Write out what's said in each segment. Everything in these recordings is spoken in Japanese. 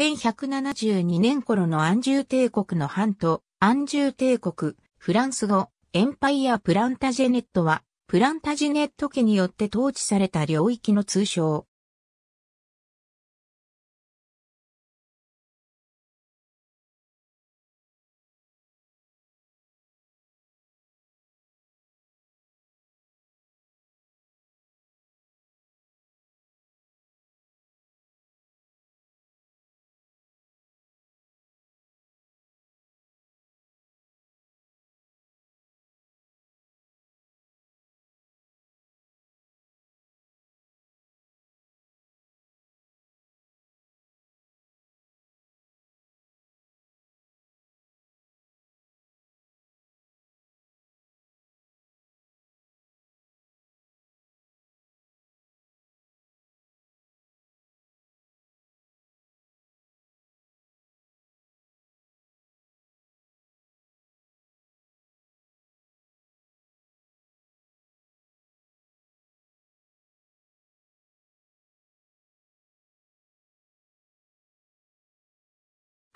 1172年頃の安住帝国の藩と、安住帝国、フランス語、エンパイア・プランタジェネットは、プランタジェネット家によって統治された領域の通称。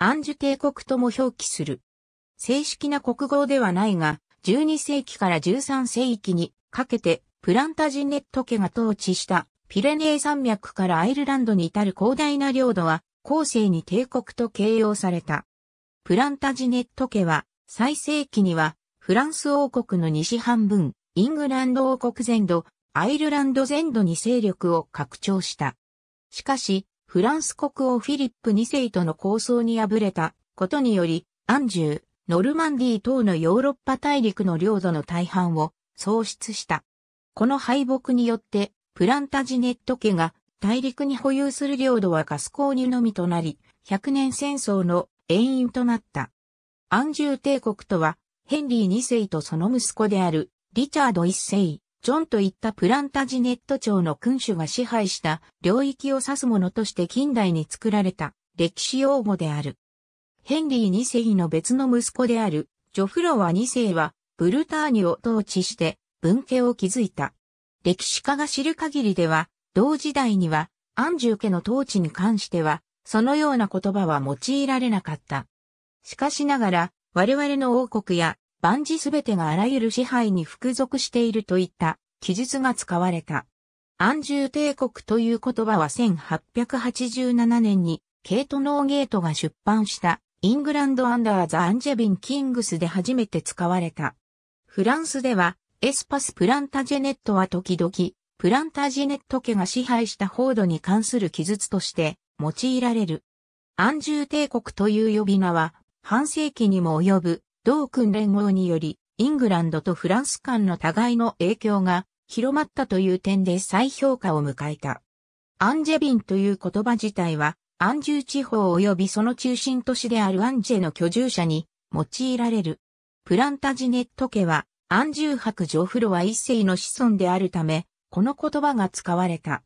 アンジュ帝国とも表記する。正式な国号ではないが、12世紀から13世紀にかけてプランタジネット家が統治したピレネー山脈からアイルランドに至る広大な領土は後世に帝国と形容された。プランタジネット家は最盛期にはフランス王国の西半分、イングランド王国全土、アイルランド全土に勢力を拡張した。しかし、フランス国王フィリップ2世との構想に敗れたことにより、アンジュー、ノルマンディー等のヨーロッパ大陸の領土の大半を喪失した。この敗北によって、プランタジネット家が大陸に保有する領土はガスコニ入のみとなり、100年戦争の遠因となった。アンジュー帝国とは、ヘンリー2世とその息子である、リチャード1世、ジョンといったプランタジネット朝の君主が支配した領域を指すものとして近代に作られた歴史用語である。ヘンリー2世の別の息子であるジョフロワ2世はブルターニュを統治して文家を築いた。歴史家が知る限りでは、同時代にはアンジュ家の統治に関しては、そのような言葉は用いられなかった。しかしながら、我々の王国や万事すべてがあらゆる支配に服属しているといった記述が使われた。安住帝国という言葉は1887年にケイト・ノーゲートが出版したイングランド・アンダー・ザ・アンジェビン・キングスで初めて使われた。フランスではエスパス・プランタジェネットは時々プランタジェネット家が支配した報道に関する記述として用いられる。安住帝国という呼び名は半世紀にも及ぶ同訓連合により、イングランドとフランス間の互いの影響が広まったという点で再評価を迎えた。アンジェビンという言葉自体は、アンジュ地方及びその中心都市であるアンジェの居住者に用いられる。プランタジネット家は、アンジュ伯ジョフロは一世の子孫であるため、この言葉が使われた。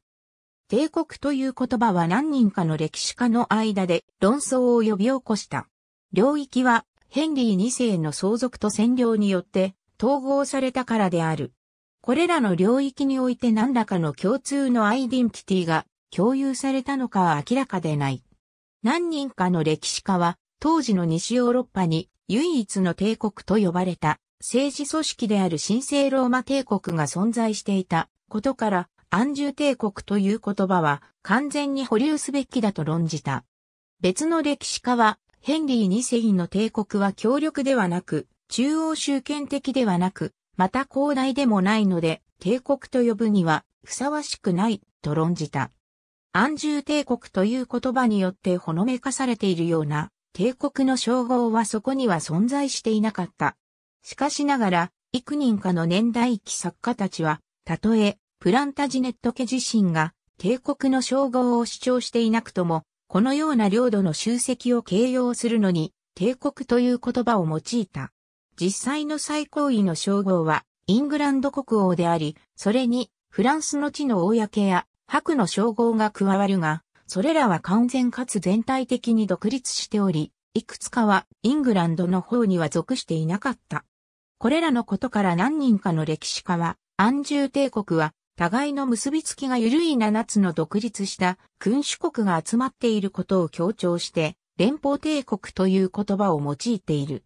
帝国という言葉は何人かの歴史家の間で論争を呼び起こした。領域はヘンリー2世の相続と占領によって統合されたからである。これらの領域において何らかの共通のアイデンティティが共有されたのかは明らかでない。何人かの歴史家は当時の西ヨーロッパに唯一の帝国と呼ばれた政治組織である神聖ローマ帝国が存在していたことから安住帝国という言葉は完全に保留すべきだと論じた。別の歴史家はヘンリー2世の帝国は強力ではなく、中央集権的ではなく、また広大でもないので、帝国と呼ぶには、ふさわしくない、と論じた。安住帝国という言葉によってほのめかされているような、帝国の称号はそこには存在していなかった。しかしながら、幾人かの年代記作家たちは、たとえ、プランタジネット家自身が、帝国の称号を主張していなくとも、このような領土の集積を形容するのに、帝国という言葉を用いた。実際の最高位の称号は、イングランド国王であり、それに、フランスの地の公や、白の称号が加わるが、それらは完全かつ全体的に独立しており、いくつかはイングランドの方には属していなかった。これらのことから何人かの歴史家は、安住帝国は互いの結びつきが緩い7つの独立した君主国が集まっていることを強調して、連邦帝国という言葉を用いている。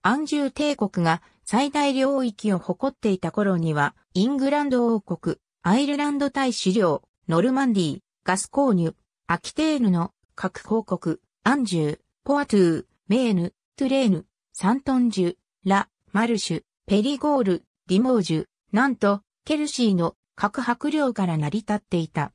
安住帝国が最大領域を誇っていた頃には、イングランド王国、アイルランド大使領、ノルマンディガスコーニュ、アキテーヌの各報国、アンジュ、ポアトゥー、メーヌ、トゥレーヌ、サントンジュ、ラ、マルシュ、ペリゴール、ディモージュ、なんと、ケルシーの各白領から成り立っていた。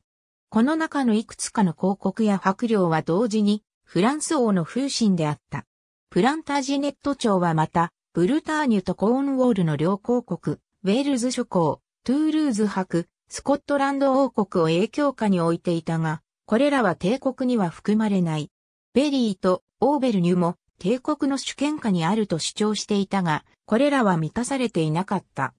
この中のいくつかの広告や白領は同時にフランス王の風神であった。プランタージネット朝はまた、ブルターニュとコーンウォールの両広告、ウェールズ諸公、トゥールーズ伯、スコットランド王国を影響下に置いていたが、これらは帝国には含まれない。ベリーとオーベルニュも帝国の主権下にあると主張していたが、これらは満たされていなかった。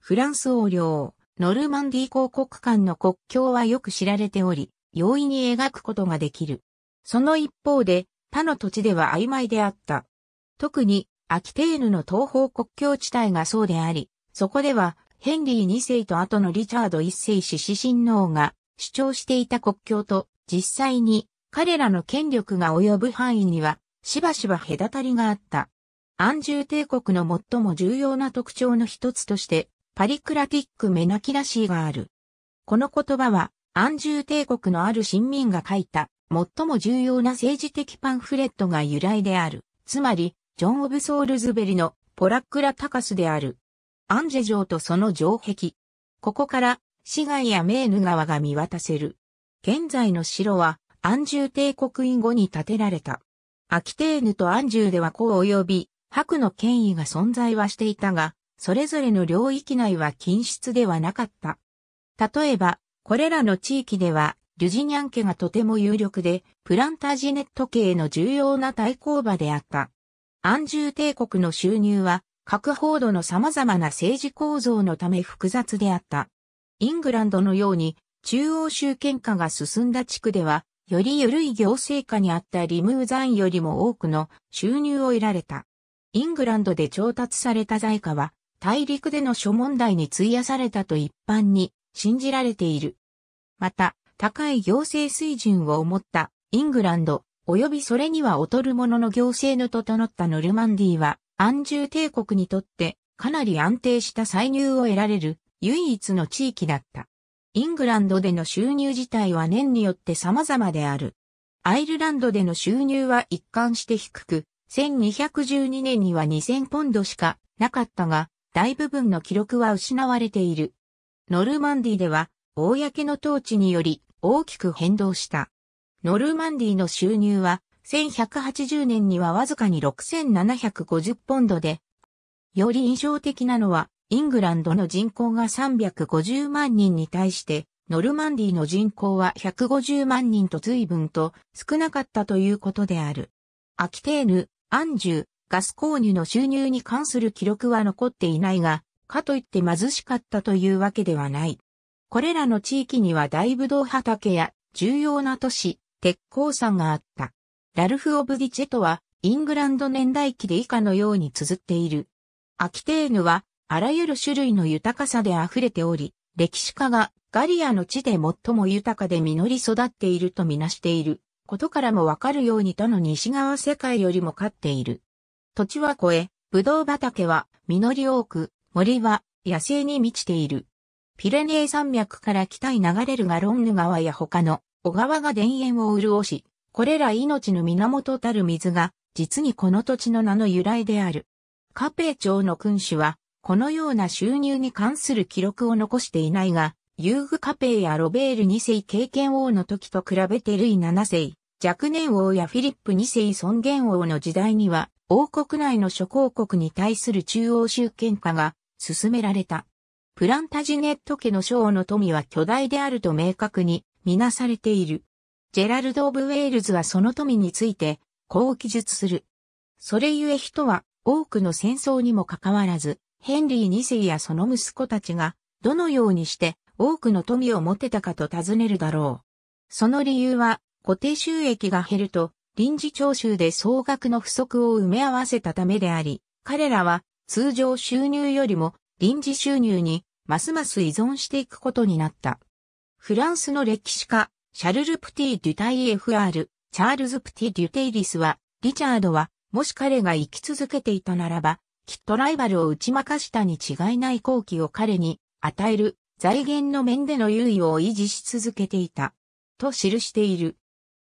フランス王領、ノルマンディー公国間の国境はよく知られており、容易に描くことができる。その一方で、他の土地では曖昧であった。特に、アキテーヌの東方国境地帯がそうであり、そこでは、ヘンリー2世と後のリチャード1世氏子親王が主張していた国境と、実際に彼らの権力が及ぶ範囲には、しばしば隔たりがあった。安住帝国の最も重要な特徴の一つとして、パリクラティックメナキラシーがある。この言葉は、安住帝国のある新民が書いた、最も重要な政治的パンフレットが由来である。つまり、ジョン・オブ・ソールズベリのポラックラ・タカスである。アンジェ城とその城壁。ここから、市街やメーヌ川が見渡せる。現在の城は、安住帝国以後に建てられた。アキテーヌと安住ではこう及び、白の権威が存在はしていたが、それぞれの領域内は均質ではなかった。例えば、これらの地域では、リュジニャン家がとても有力で、プランタジネット系の重要な対抗馬であった。安住帝国の収入は、各報道の様々な政治構造のため複雑であった。イングランドのように、中央集権化が進んだ地区では、より緩い行政下にあったリムーザンよりも多くの収入を得られた。イングランドで調達された財貨は、大陸での諸問題に費やされたと一般に信じられている。また、高い行政水準を持ったイングランド、及びそれには劣るものの行政の整ったノルマンディは、安住帝国にとってかなり安定した歳入を得られる唯一の地域だった。イングランドでの収入自体は年によって様々である。アイルランドでの収入は一貫して低く、1212年には2000ポンドしかなかったが、大部分の記録は失われている。ノルマンディでは、公の統治により大きく変動した。ノルマンディの収入は、1180年にはわずかに6750ポンドで、より印象的なのは、イングランドの人口が350万人に対して、ノルマンディの人口は150万人と随分と少なかったということである。アキテーヌ、アンジュ、ガス購入の収入に関する記録は残っていないが、かといって貧しかったというわけではない。これらの地域には大ぶ道畑や重要な都市、鉄鉱山があった。ラルフ・オブ・ディチェとは、イングランド年代記で以下のように綴っている。アキテーヌは、あらゆる種類の豊かさで溢れており、歴史家がガリアの地で最も豊かで実り育っているとみなしていることからもわかるように他の西側世界よりも勝っている。土地は越え、ぶどう畑は実り多く、森は野生に満ちている。ピレネー山脈から北へ流れるガロンヌ川や他の小川が田園を潤し、これら命の源たる水が、実にこの土地の名の由来である。カペー町の君主は、このような収入に関する記録を残していないが、ユーグカペーやロベール2世経験王の時と比べてルイ7世、若年王やフィリップ2世尊厳王の時代には、王国内の諸公国に対する中央集権化が進められた。プランタジネット家の章の富は巨大であると明確にみなされている。ジェラルド・オブ・ウェールズはその富について、こう記述する。それゆえ人は多くの戦争にもかかわらず、ヘンリー2世やその息子たちが、どのようにして多くの富を持てたかと尋ねるだろう。その理由は、固定収益が減ると、臨時徴収で総額の不足を埋め合わせたためであり、彼らは通常収入よりも臨時収入にますます依存していくことになった。フランスの歴史家、シャルル・プティ・デュタイ FR、チャールズ・プティ・デュテイリスは、リチャードは、もし彼が生き続けていたならば、きっとライバルを打ち負かしたに違いない好機を彼に与える財源の面での優位を維持し続けていた。と記している。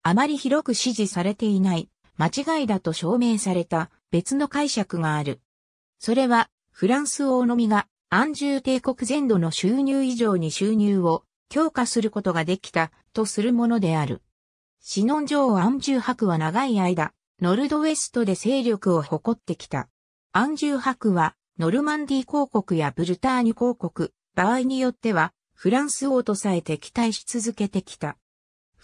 あまり広く支持されていない、間違いだと証明された別の解釈がある。それは、フランス王のみが安住帝国全土の収入以上に収入を強化することができたとするものである。シノン城安住博は長い間、ノルドウェストで勢力を誇ってきた。安住博は、ノルマンディ公国やブルターニュ公国、場合によっては、フランス王とさえ敵対し続けてきた。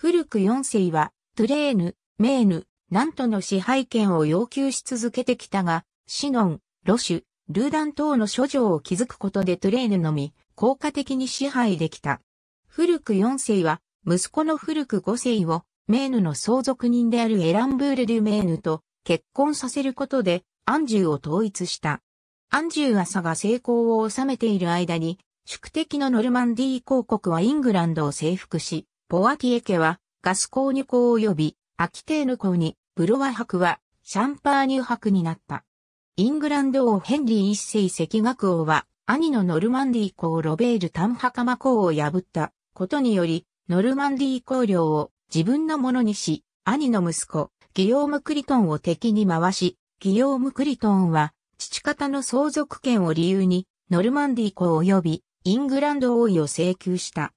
古く四世は、トゥレーヌ、メーヌ、ントの支配権を要求し続けてきたが、シノン、ロシュ、ルーダン等の諸城を築くことでトゥレーヌのみ、効果的に支配できた。古く四世は、息子の古く五世を、メーヌの相続人であるエランブール・デュ・メーヌと結婚させることで、アンジュを統一した。アンジュー朝が成功を収めている間に、宿敵のノルマンディー公国はイングランドを征服し、ポワティエ家は、ガスコーニュ公及び、アキテーヌ公に、ブロワ伯は、シャンパーニュ伯になった。イングランド王ヘンリー一世赤学王は、兄のノルマンディー公ロベール・タンハカマ公を破ったことにより、ノルマンディー公領を自分のものにし、兄の息子、ギヨーム・クリトンを敵に回し、ギヨーム・クリトンは、父方の相続権を理由に、ノルマンディー公及び、イングランド王位を請求した。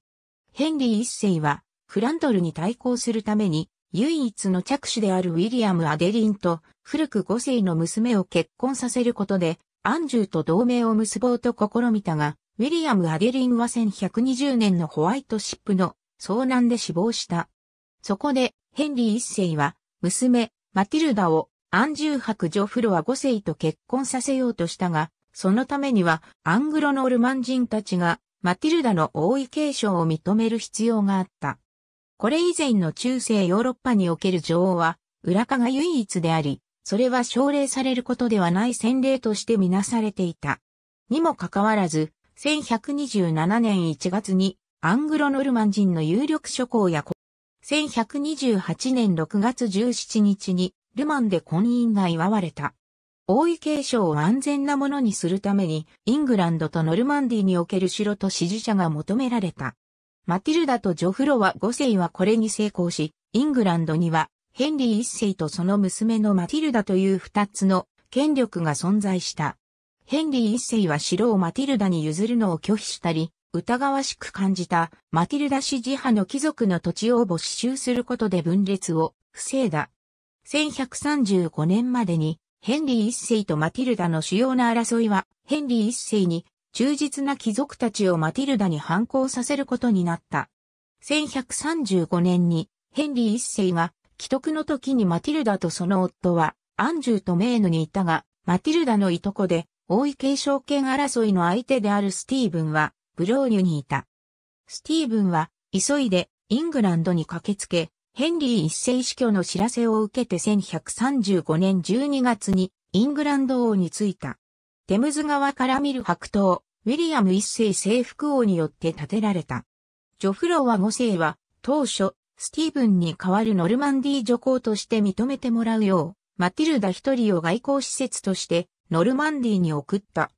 ヘンリー一世は、フランドルに対抗するために、唯一の着手であるウィリアム・アデリンと古く五世の娘を結婚させることで、アンジューと同盟を結ぼうと試みたが、ウィリアム・アデリンは1120年のホワイトシップの遭難で死亡した。そこで、ヘンリー一世は、娘、マティルダを、アンジュー伯女フロア五世と結婚させようとしたが、そのためには、アングロノールマン人たちが、マティルダの王位継承を認める必要があった。これ以前の中世ヨーロッパにおける女王は、裏化が唯一であり、それは奨励されることではない先例としてみなされていた。にもかかわらず、1127年1月にアングロノルマン人の有力諸侯や、1128年6月17日にルマンで婚姻が祝われた。王位継承を安全なものにするために、イングランドとノルマンディにおける城と支持者が求められた。マティルダとジョフロワ5世はこれに成功し、イングランドには、ヘンリー1世とその娘のマティルダという2つの権力が存在した。ヘンリー1世は城をマティルダに譲るのを拒否したり、疑わしく感じたマティルダ支持派の貴族の土地を没収することで分裂を防いだ。1135年までにヘンリー一世とマティルダの主要な争いは、ヘンリー一世に忠実な貴族たちをマティルダに反抗させることになった。1135年にヘンリー一世が既得の時にマティルダとその夫はアンジューとメーヌにいたが、マティルダのいとこで王位継承権争いの相手であるスティーブンはブローニュにいた。スティーブンは急いでイングランドに駆けつけ、ヘンリー一世死去の知らせを受けて1135年12月にイングランド王に就いた。テムズ川から見る白塔、ウィリアム一世征服王によって建てられた。ジョフロワ五世は当初、スティーブンに代わるノルマンディー女皇として認めてもらうよう、マティルダ一人を外交施設としてノルマンディーに送った。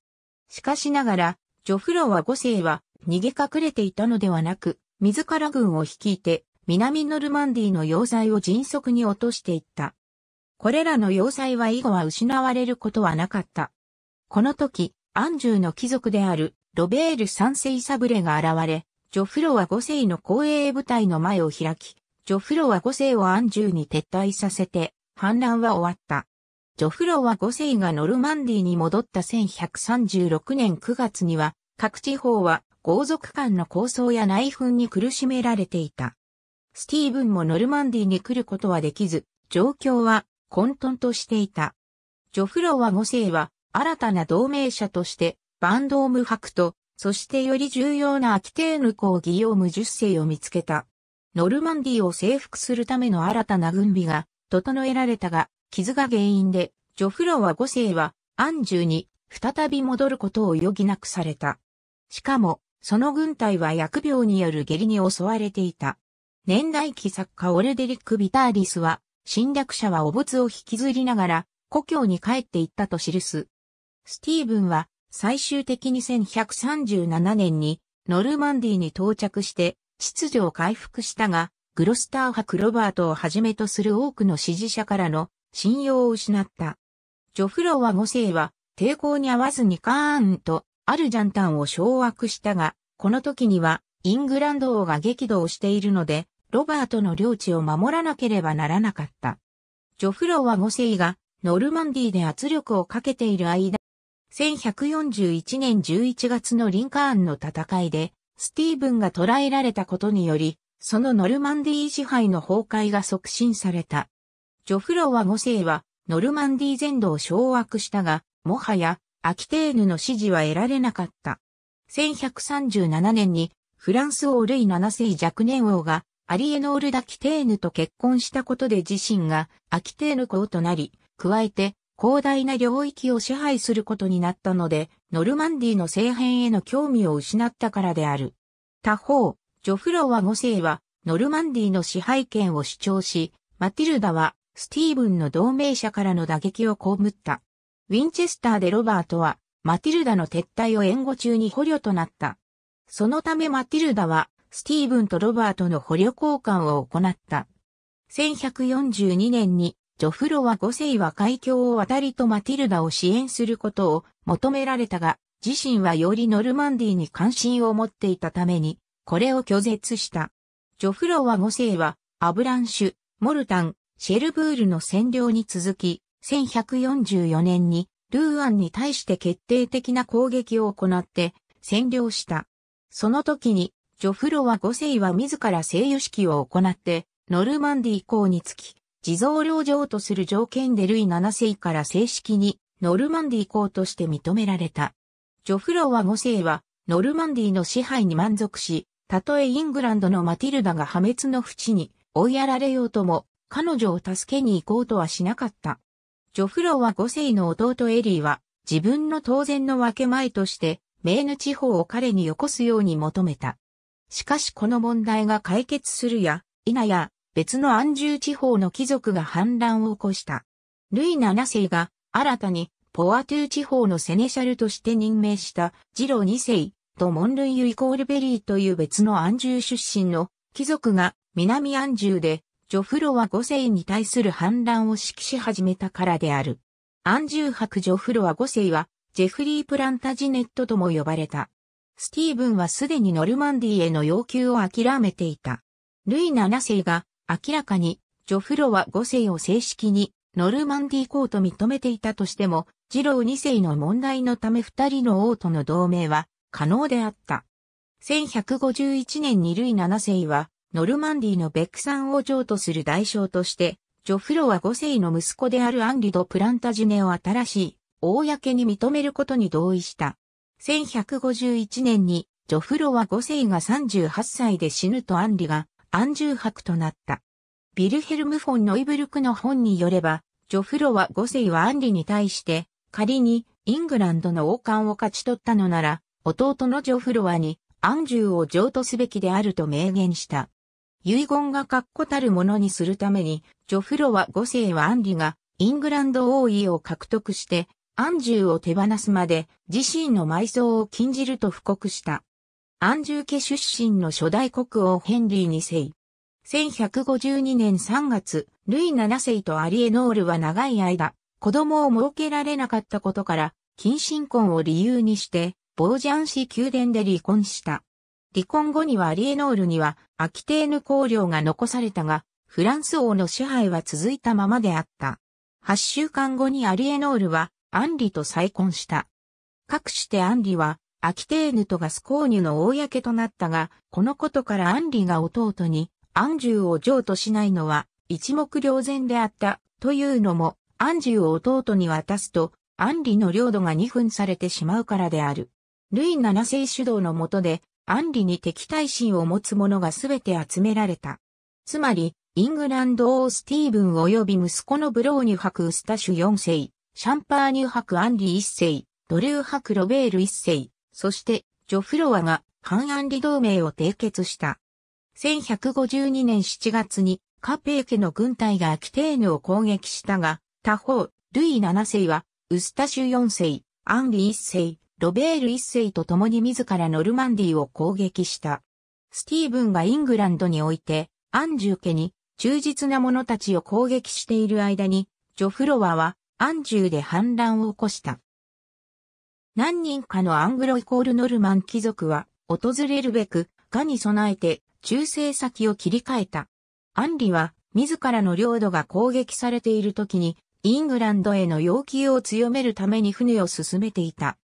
しかしながら、ジョフロワ五世は逃げ隠れていたのではなく、自ら軍を率いて南ノルマンディの要塞を迅速に落としていった。これらの要塞は以後は失われることはなかった。この時、アンジュの貴族であるロベール三世サブレが現れ、ジョフロは五世の後衛部隊の前を開き、ジョフロは五世をアンジュに撤退させて、反乱は終わった。ジョフロは五世がノルマンディに戻った1136年9月には、各地方は豪族間の抗争や内紛に苦しめられていた。スティーブンもノルマンディに来ることはできず、状況は混沌としていた。ジョフロワ5世は新たな同盟者としてバンドーム博と、そしてより重要なアキテーヌ公ギヨーム10世を見つけた。ノルマンディを征服するための新たな軍備が整えられたが、傷が原因で、ジョフロワ5世はアンジュに再び戻ることを余儀なくされた。しかも、その軍隊は疫病による下痢に襲われていた。年代記作家オルデリック・ビターリスは、侵略者はお仏を引きずりながら、故郷に帰っていったと記す。スティーブンは、最終的に1137年に、ノルマンディに到着して、秩序を回復したが、グロスター派クロバートをはじめとする多くの支持者からの信用を失った。ジョフローは5世は、抵抗に合わずにカーンとあるジャンタンを掌握したが、この時にはイングランド王が激怒をしているので、ロバートの領地を守らなければならなかった。ジョフロは5世がノルマンディで圧力をかけている間、1141年11月のリンカーンの戦いで、スティーブンが捕らえられたことにより、そのノルマンディー支配の崩壊が促進された。ジョフロは5世は、ノルマンディー全土を掌握したが、もはや、アキテーヌの支持は得られなかった。1137年に、フランス王ルイ7世若年王が、アリエノール・ダ・キテーヌと結婚したことで自身がアキテーヌ公となり、加えて広大な領域を支配することになったので、ノルマンディの政変への興味を失ったからである。他方、ジョフロワ5世はノルマンディの支配権を主張し、マティルダはスティーブンの同盟者からの打撃を被った。ウィンチェスターでロバートはマティルダの撤退を援護中に捕虜となった。そのためマティルダはスティーブンとロバートの捕虜交換を行った。1142年に、ジョフロは5世は海峡を渡りとマティルダを支援することを求められたが、自身はよりノルマンディに関心を持っていたために、これを拒絶した。ジョフロは5世は、アブランシュ、モルタン、シェルブールの占領に続き、1144年に、ルーアンに対して決定的な攻撃を行って、占領した。その時に、ジョフロワ5世は自ら聖油式を行って、ノルマンディ以降につき、地蔵領上とする条件でルイ7世から正式にノルマンディ以降として認められた。ジョフロワ5世は、ノルマンディの支配に満足し、たとえイングランドのマティルダが破滅の淵に追いやられようとも、彼女を助けに行こうとはしなかった。ジョフロワ5世の弟エリーは、自分の当然の分け前として、メーヌ地方を彼によこすように求めた。しかしこの問題が解決するや、否や、別の安住地方の貴族が反乱を起こした。ルイ7世が新たにポアトゥー地方のセネシャルとして任命したジロ2世とモンルイユイコールベリーという別の安住出身の貴族が南安住でジョフロワ5世に対する反乱を指揮し始めたからである。安住博ジョフロワ5世はジェフリー・プランタジネットとも呼ばれた。スティーブンはすでにノルマンディへの要求を諦めていた。ルイ7世が明らかにジョフロは5世を正式にノルマンディ公と認めていたとしても、ジロー2世の問題のため二人の王との同盟は可能であった。1151年にルイ7世はノルマンディのベックさんを城とする代償として、ジョフロは5世の息子であるアンリド・プランタジュネを新しい、公に認めることに同意した。1151年にジョフロワ5世が38歳で死ぬとアンリが安住博となった。ビルヘルム・フォン・ノイブルクの本によれば、ジョフロワ5世はアンリに対して、仮にイングランドの王冠を勝ち取ったのなら、弟のジョフロワにアンジュを譲渡すべきであると明言した。遺言が確固たるものにするために、ジョフロワ5世はアンリがイングランド王位を獲得して安住を手放すまで自身の埋葬を禁じると布告した。安住家出身の初代国王ヘンリー2世。1152年3月、ルイ7世とアリエノールは長い間、子供を設けられなかったことから、近親婚を理由にして、ボージャン氏宮殿で離婚した。離婚後にはアリエノールには、アキテーヌ公領が残されたが、フランス王の支配は続いたままであった。8週間後にアリエノールは、アンリと再婚した。かくしてアンリは、アキテーヌとガスコーニュの公となったが、このことからアンリが弟に、アンジューを譲渡しないのは、一目瞭然であった、というのも、アンジューを弟に渡すと、アンリの領土が二分されてしまうからである。ルイ7世主導の下で、アンリに敵対心を持つ者がすべて集められた。つまり、イングランド王スティーブン及び息子のブローニュ博ウスタシュ4世、シャンパーニュ博アンリ一世、ドリュー博ロベール一世、そしてジョフロワが反アンリ同盟を締結した。1152年7月にカペー家の軍隊がアキテーヌを攻撃したが、他方、ルイ7世は、ウスタシュ4世、アンリ一世、ロベール一世と共に自らノルマンディを攻撃した。スティーブンがイングランドにおいて、アンジュ家に忠実な者たちを攻撃している間に、ジョフロワは安住で反乱を起こした。何人かのアングロイコールノルマン貴族は、訪れるべく、ガに備えて、中世先を切り替えた。アンリは、自らの領土が攻撃されている時に、イングランドへの要求を強めるために船を進めていた。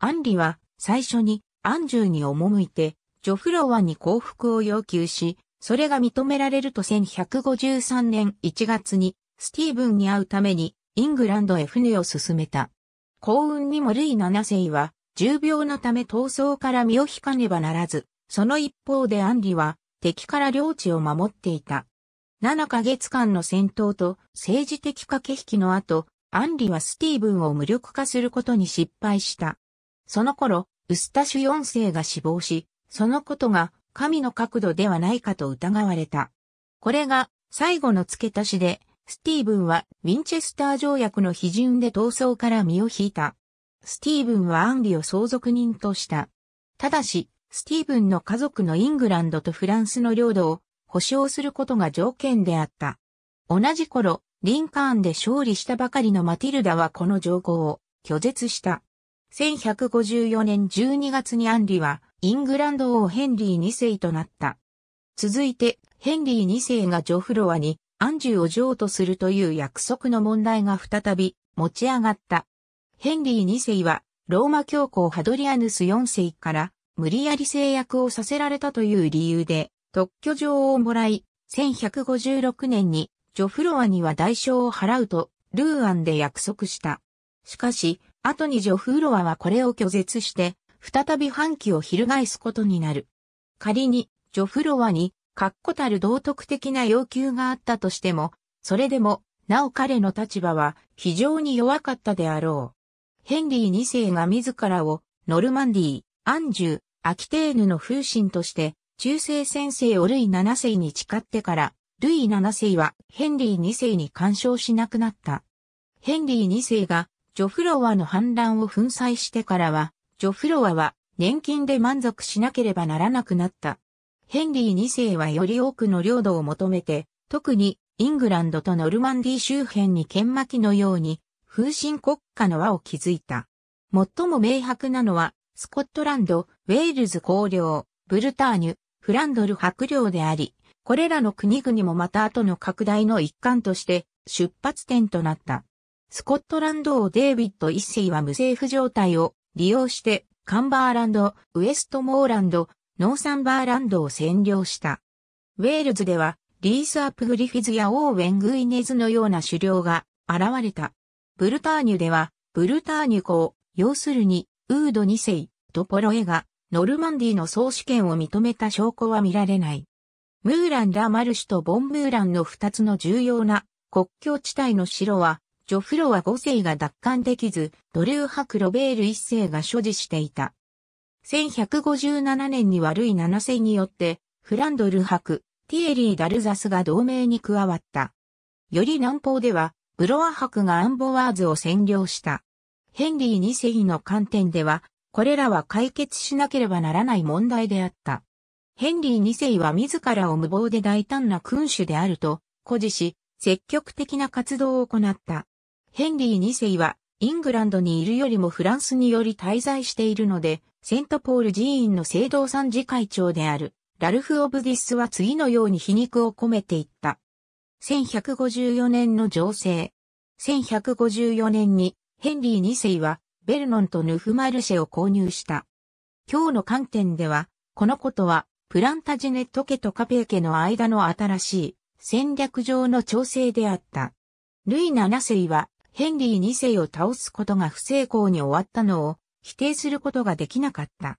アンリは、最初に、アンジューに赴いて、ジョフロワに降伏を要求し、それが認められると1153年1月に、スティーブンに会うために、イングランドへ船を進めた。幸運にもルイ7世は、重病のため闘争から身を引かねばならず、その一方でアンリは、敵から領地を守っていた。7ヶ月間の戦闘と政治的駆け引きの後、アンリはスティーブンを無力化することに失敗した。その頃、ウスタシュ4世が死亡し、そのことが神の角度ではないかと疑われた。これが最後の付け足しで、スティーブンはウィンチェスター条約の批准で闘争から身を引いた。スティーブンはアンリを相続人とした。ただし、スティーブンの家族のイングランドとフランスの領土を保証することが条件であった。同じ頃、リンカーンで勝利したばかりのマティルダはこの条項を拒絶した。1154年12月にアンリはイングランド王ヘンリー2世となった。続いて、ヘンリー2世がジョフロアに安住を譲渡するという約束の問題が再び持ち上がった。ヘンリー2世はローマ教皇ハドリアヌス4世から無理やり制約をさせられたという理由で特許状をもらい、1156年にジョフロアには代償を払うとルーアンで約束した。しかし、後にジョフロアはこれを拒絶して、再び反旗を翻すことになる。仮に、ジョフロアに確固たる道徳的な要求があったとしても、それでも、なお彼の立場は非常に弱かったであろう。ヘンリー2世が自らをノルマンディー、アンジュ、アキテーヌの風神として中世先生をルイ7世に誓ってから、ルイ7世はヘンリー2世に干渉しなくなった。ヘンリー2世がジョフロワの反乱を粉砕してからは、ジョフロワは年金で満足しなければならなくなった。ヘンリー2世はより多くの領土を求めて、特にイングランドとノルマンディ周辺に剣巻のように、風神国家の輪を築いた。最も明白なのは、スコットランド、ウェールズ公領、ブルターニュ、フランドル白領であり、これらの国々もまた後の拡大の一環として出発点となった。スコットランド王デイビッド一世は無政府状態を利用してカンバーランド、ウエストモーランド、ノーサンバーランドを占領した。ウェールズでは、リース・アップ・グリフィズやオーウェン・グイネズのような狩猟が現れた。ブルターニュでは、ブルターニュ公、要するに、ウード2世、ドポロエが、ノルマンディの総主権を認めた証拠は見られない。ムーラン・ラ・マルシュとボン・ムーランの二つの重要な国境地帯の城は、ジョフロワ5世が奪還できず、ドリューハク・ロベール1世が所持していた。1157年に悪い七7世によって、フランドル博、ティエリー・ダルザスが同盟に加わった。より南方では、ブロア博がアンボワーズを占領した。ヘンリー2世の観点では、これらは解決しなければならない問題であった。ヘンリー2世は自らを無謀で大胆な君主であると、誇示し、積極的な活動を行った。ヘンリー2世は、イングランドにいるよりもフランスにより滞在しているので、セントポール寺院の聖堂参事会長である、ラルフ・オブディスは次のように皮肉を込めていった。1154年の情勢。1154年にヘンリー2世はベルノンとヌフマルシェを購入した。今日の観点では、このことはプランタジネット家とカペー家の間の新しい戦略上の調整であった。ルイ7世はヘンリー2世を倒すことが不成功に終わったのを否定することができなかった。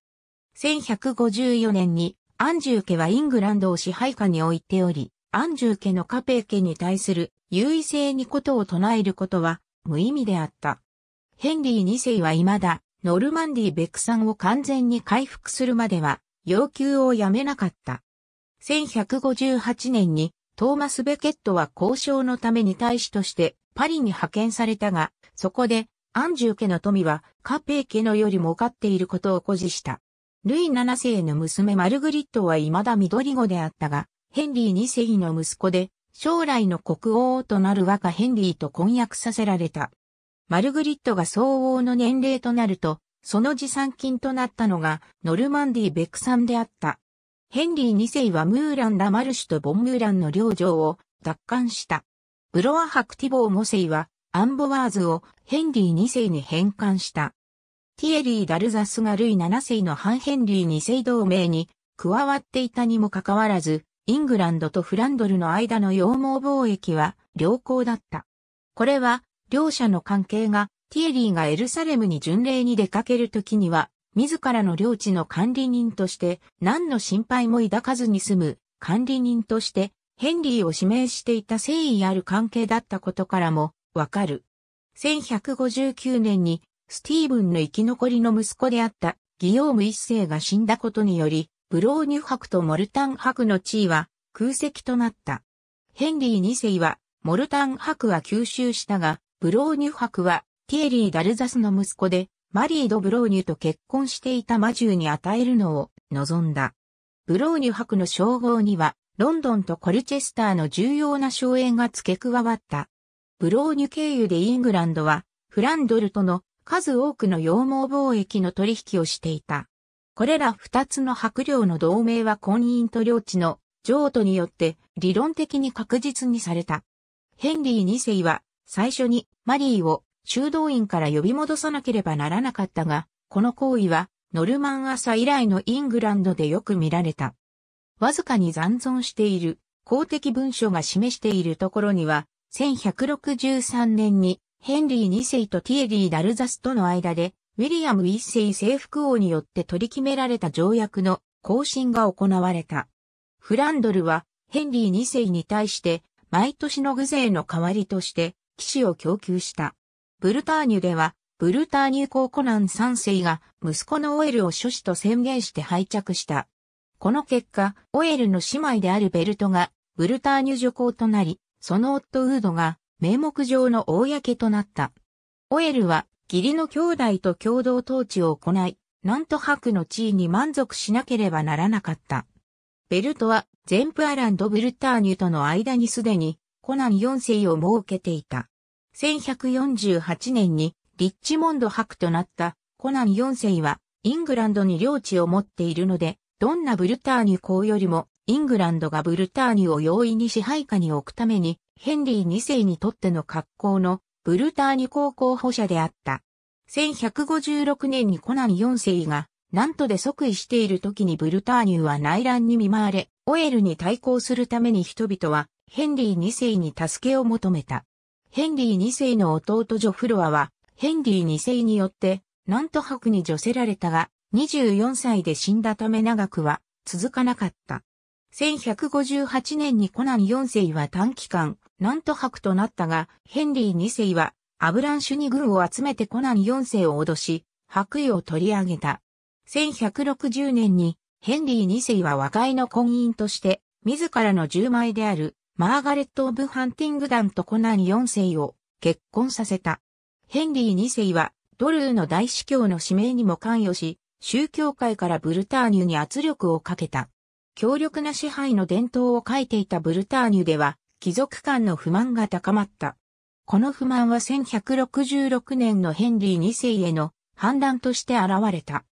1154年にアンジュー家はイングランドを支配下に置いており、アンジュー家のカペー家に対する優位性にことを唱えることは無意味であった。ヘンリー2世は未だノルマンディ・ベクさんを完全に回復するまでは要求をやめなかった。1158年にトーマス・ベケットは交渉のために大使としてパリに派遣されたが、そこでアンジュ家の富はカペー家のよりもかっていることを誇示した。ルイ7世の娘マルグリットは未だ緑子であったが、ヘンリー2世の息子で、将来の国王となる若ヘンリーと婚約させられた。マルグリットが相応の年齢となると、その持参金となったのが、ノルマンディ・ベクさんであった。ヘンリー2世はムーラン・ラマルシュとボン・ムーランの領場を奪還した。ブロア・ハクティボー・モセイはアンボワーズをヘンリー2世に返還した。ティエリー・ダルザスがルイ7世の反ヘンリー2世同盟に加わっていたにもかかわらず、イングランドとフランドルの間の羊毛貿易は良好だった。これは、両者の関係が、ティエリーがエルサレムに巡礼に出かけるときには、自らの領地の管理人として、何の心配も抱かずに済む、管理人として、ヘンリーを指名していた誠意ある関係だったことからも、わかる。1159年に、スティーブンの生き残りの息子であった、ギヨーム一世が死んだことにより、ブローニュ博とモルタン博の地位は空席となった。ヘンリー二世は、モルタン博は吸収したが、ブローニュ博は、ティエリー・ダルザスの息子で、マリー・ド・ブローニュと結婚していた魔獣に与えるのを望んだ。ブローニュ博の称号には、ロンドンとコルチェスターの重要な荘園が付け加わった。ブローニュ経由でイングランドは、フランドルとの数多くの羊毛貿易の取引をしていた。これら二つの白領の同盟は婚姻と領地の譲渡によって理論的に確実にされた。ヘンリー2世は最初にマリーを修道院から呼び戻さなければならなかったが、この行為はノルマン朝以来のイングランドでよく見られた。わずかに残存している公的文書が示しているところには、1163年にヘンリー2世とティエリー・ダルザスとの間で、ウィリアム1世征服王によって取り決められた条約の更新が行われた。フランドルはヘンリー2世に対して毎年の具税の代わりとして騎士を供給した。ブルターニュではブルターニュ公コナン3世が息子のオエルを諸子と宣言して拝着した。この結果、オエルの姉妹であるベルトがブルターニュ女皇となり、その夫ウードが名目上の公となった。オエルは義理の兄弟と共同統治を行い、なんと白の地位に満足しなければならなかった。ベルトはゼンプアランド・ブルターニュとの間にすでにコナン4世を設けていた。1148年にリッチモンド伯となったコナン4世はイングランドに領地を持っているので、どんなブルターニュ公よりもイングランドがブルターニュを容易に支配下に置くために、ヘンリー2世にとっての格好のブルターニュ高候補者であった。1156年にコナン4世が、なんとで即位している時にブルターニュは内乱に見舞われ、オエルに対抗するために人々は、ヘンリー2世に助けを求めた。ヘンリー2世の弟ジョフロアは、ヘンリー2世によって、なんと白に除せられたが、24歳で死んだため長くは続かなかった。1158年にコナン4世は短期間、南都白となったが、ヘンリー2世は、アブランシュに軍を集めてコナン4世を脅し、白衣を取り上げた。1160年に、ヘンリー2世は和解の婚姻として、自らの従枚である、マーガレット・オブ・ハンティング団とコナン4世を結婚させた。ヘンリー2世は、ドルーの大司教の指名にも関与し、宗教界からブルターニュに圧力をかけた。強力な支配の伝統を書いていたブルターニュでは、貴族間の不満が高まった。この不満は1166年のヘンリー2世への反乱として現れた。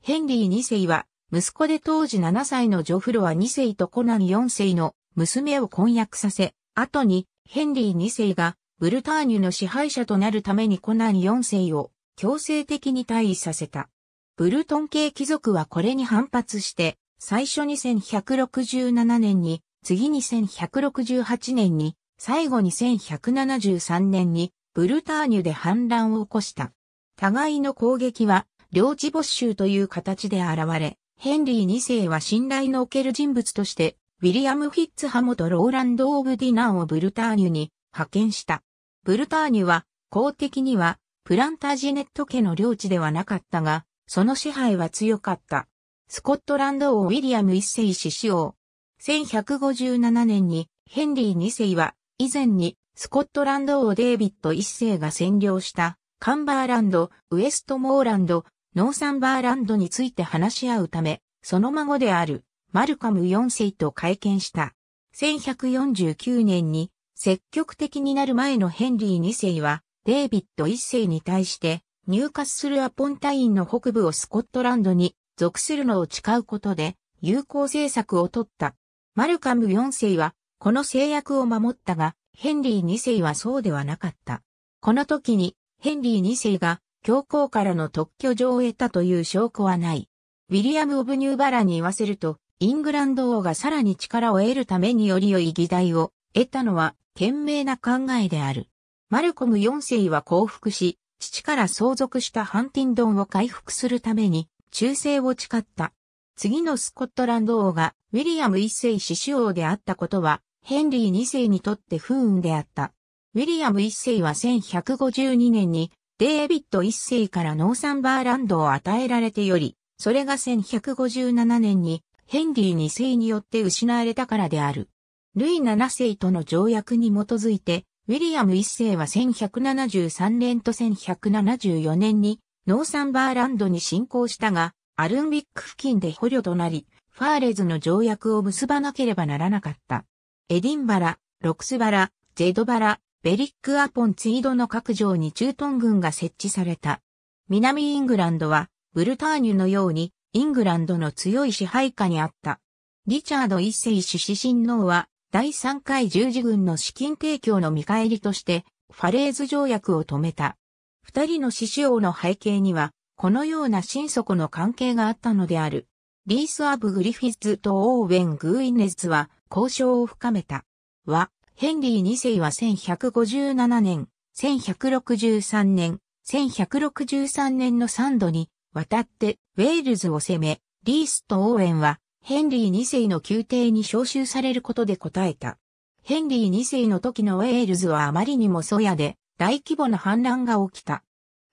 ヘンリー2世は、息子で当時7歳のジョフロア2世とコナン4世の娘を婚約させ、後にヘンリー2世がブルターニュの支配者となるためにコナン4世を強制的に退位させた。ブルトン系貴族はこれに反発して最初に1167年に、次に1168年に、最後に1173年に、ブルターニュで反乱を起こした。互いの攻撃は、領地没収という形で現れ、ヘンリー2世は信頼のおける人物として、ウィリアム・フィッツハモとローランド・オブ・ディナーをブルターニュに派遣した。ブルターニュは、公的には、プランタージネット家の領地ではなかったが、その支配は強かった。スコットランド王ウィリアム一世死死王。1157年にヘンリー二世は以前にスコットランド王デイビッド一世が占領したカンバーランド、ウエストモーランド、ノーサンバーランドについて話し合うため、その孫であるマルカム四世と会見した。1149年に積極的になる前のヘンリー二世はデイビッド一世に対して入滑するアポンタインの北部をスコットランドに属するのを誓うことで友好政策を取った。マルカム4世はこの制約を守ったが、ヘンリー2世はそうではなかった。この時にヘンリー2世が教皇からの特許状を得たという証拠はない。ウィリアム・オブ・ニューバラに言わせると、イングランド王がさらに力を得るためにより良い議題を得たのは、賢明な考えである。マルコム4世は降伏し、父から相続したハンティンドンを回復するために、忠誠を誓った。次のスコットランド王がウィリアム一世死子王であったことは、ヘンリー二世にとって不運であった。ウィリアム一世は1152年にデービッド一世からノーサンバーランドを与えられてより、それが1157年にヘンリー二世によって失われたからである。ルイ七世との条約に基づいて、ウィリアム一世は1173年と1174年にノーサンバーランドに侵攻したが、アルンビック付近で捕虜となり、ファーレズの条約を結ばなければならなかった。エディンバラ、ロクスバラ、ジェドバラ、ベリック・アポン・ツイードの各城に駐屯軍が設置された。南イングランドは、ブルターニュのように、イングランドの強い支配下にあった。リチャード一世氏子親王は、第3回十字軍の資金提供の見返りとして、ファレーズ条約を止めた。二人の死死王の背景には、このような親底の関係があったのである。リース・アブ・グリフィッとオーウェン・グーイネズは交渉を深めた。は、ヘンリー2世は1157年、1163年、1163年の3度に渡ってウェールズを攻め、リースとオーウェンはヘンリー2世の宮廷に召集されることで答えた。ヘンリー2世の時のウェールズはあまりにも粗野で、大規模な反乱が起きた。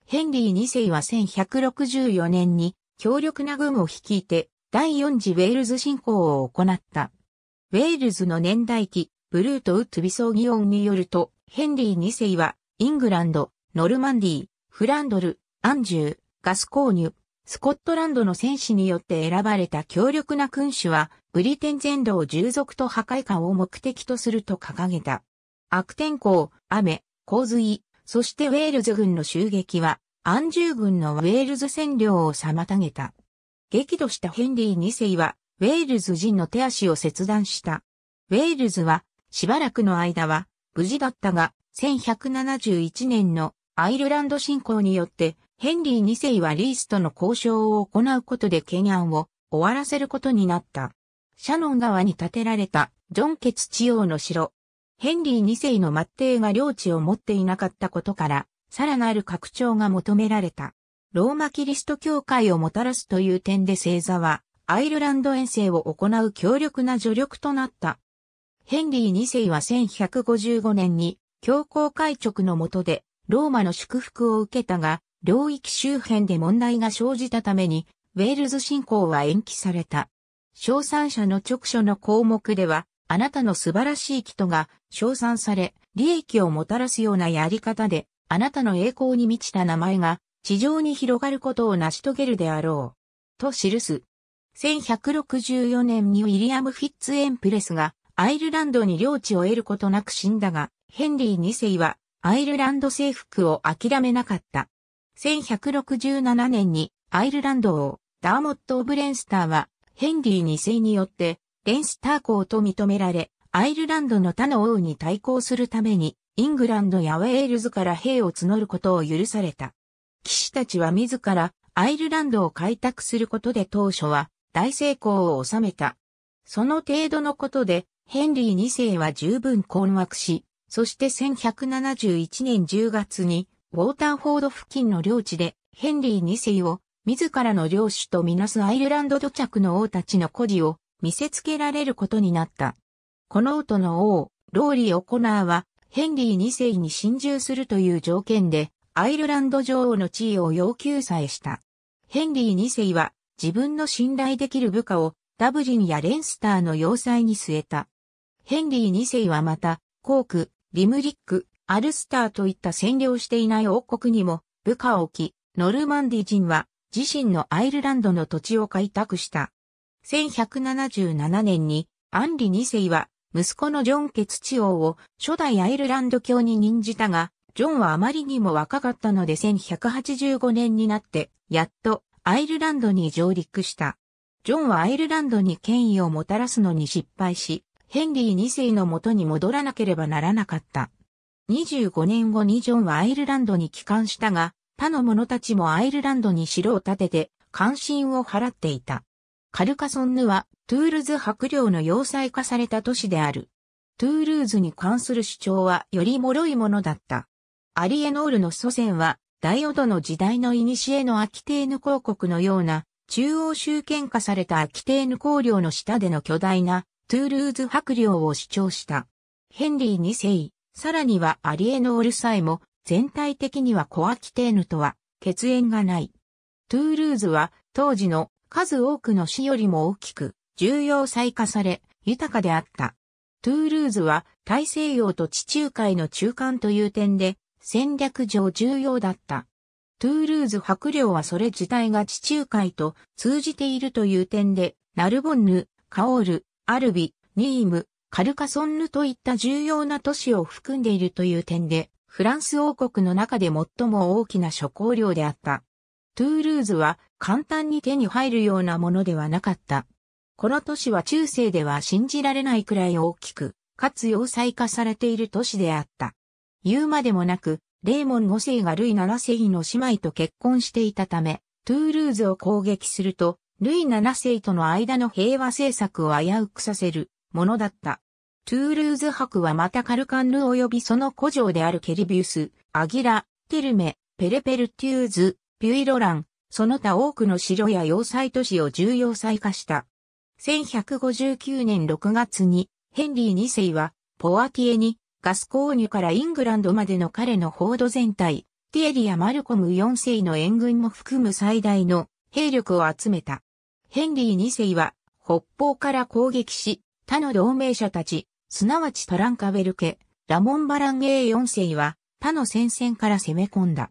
ヘンリー2世は1164年に強力な軍を率いて第4次ウェールズ侵攻を行った。ウェールズの年代記、ブルートウッド・ビソーギオンによると、ヘンリー2世はイングランド、ノルマンディー、フランドル、アンジュー、ガスコーニュ、スコットランドの戦士によって選ばれた強力な君主は、ブリテン全土を従属と破壊感を目的とすると掲げた。悪天候、雨、洪水、そしてウェールズ軍の襲撃は、アンジュー軍のウェールズ占領を妨げた。激怒したヘンリー2世は、ウェールズ人の手足を切断した。ウェールズは、しばらくの間は、無事だったが、1171年のアイルランド侵攻によって、ヘンリー2世はリースとの交渉を行うことで懸案を終わらせることになった。シャノン川に建てられたジョンケツ地王の城、ヘンリー2世の末帝が領地を持っていなかったことから、さらなる拡張が求められた。ローマキリスト教会をもたらすという点で星座は、アイルランド遠征を行う強力な助力となった。ヘンリー2世は1155年に、教皇会直の下で、ローマの祝福を受けたが、領域周辺で問題が生じたために、ウェールズ侵攻は延期された。賞賛者の直書の項目では、あなたの素晴らしい人が称賛され、利益をもたらすようなやり方で、あなたの栄光に満ちた名前が地上に広がることを成し遂げるであろう。と記す。1164年にウィリアム・フィッツ・エンプレスがアイルランドに領地を得ることなく死んだが、ヘンリー2世はアイルランド征服を諦めなかった。1167年にアイルランド王ダーモット・オブレンスターはヘンリー2世によってレンスター校と認められ、アイルランドの他の王に対抗するために、イングランドやウェールズから兵を募ることを許された。騎士たちは自らアイルランドを開拓することで当初は大成功を収めた。その程度のことでヘンリー2世は十分困惑し、そして1171年10月にウォーターフォード付近の領地でヘンリー2世を自らの領主とみなすアイルランド土着の王たちの孤児を見せつけられることになった。この音の王、ローリー・オコナーは、ヘンリー2世に侵入するという条件で、アイルランド女王の地位を要求さえした。ヘンリー2世は、自分の信頼できる部下を、ダブリンやレンスターの要塞に据えた。ヘンリー2世はまた、コーク、リムリック、アルスターといった占領していない王国にも、部下を置き、ノルマンディ人は、自身のアイルランドの土地を開拓した。1177年に、アンリ2世は、息子のジョン・ケツチ王を初代アイルランド教に任じたが、ジョンはあまりにも若かったので1185年になって、やっとアイルランドに上陸した。ジョンはアイルランドに権威をもたらすのに失敗し、ヘンリー2世のもとに戻らなければならなかった。25年後にジョンはアイルランドに帰還したが、他の者たちもアイルランドに城を建てて関心を払っていた。カルカソンヌは、トゥールズ伯領の要塞化された都市である。トゥールーズに関する主張はより脆いものだった。アリエノールの祖先は、大オドの時代の古のアキテーヌ公国のような、中央集権化されたアキテーヌ公領の下での巨大な、トゥールーズ伯領を主張した。ヘンリー2世、さらにはアリエノールさえも、全体的にはコアキテーヌとは、血縁がない。トゥールーズは、当時の数多くの市よりも大きく、重要再化され、豊かであった。トゥールーズは大西洋と地中海の中間という点で戦略上重要だった。トゥールーズ白領はそれ自体が地中海と通じているという点で、ナルボンヌ、カオール、アルビ、ニーム、カルカソンヌといった重要な都市を含んでいるという点で、フランス王国の中で最も大きな諸行領であった。トゥールーズは簡単に手に入るようなものではなかった。この都市は中世では信じられないくらい大きく、かつ要塞化されている都市であった。言うまでもなく、レーモン5世がルイ7世の姉妹と結婚していたため、トゥールーズを攻撃すると、ルイ7世との間の平和政策を危うくさせるものだった。トゥールーズ博はまたカルカンル及びその古城であるケリビウス、アギラ、テルメ、ペレペルテューズ、ピュイロラン、その他多くの城や要塞都市を重要塞化した。1159年6月にヘンリー2世はポアティエにガスコーニュからイングランドまでの彼の報道全体、ティエリア・マルコム4世の援軍も含む最大の兵力を集めた。ヘンリー2世は北方から攻撃し、他の同盟者たち、すなわちトランカベルケ、ラモン・バランゲー4世は他の戦線から攻め込んだ。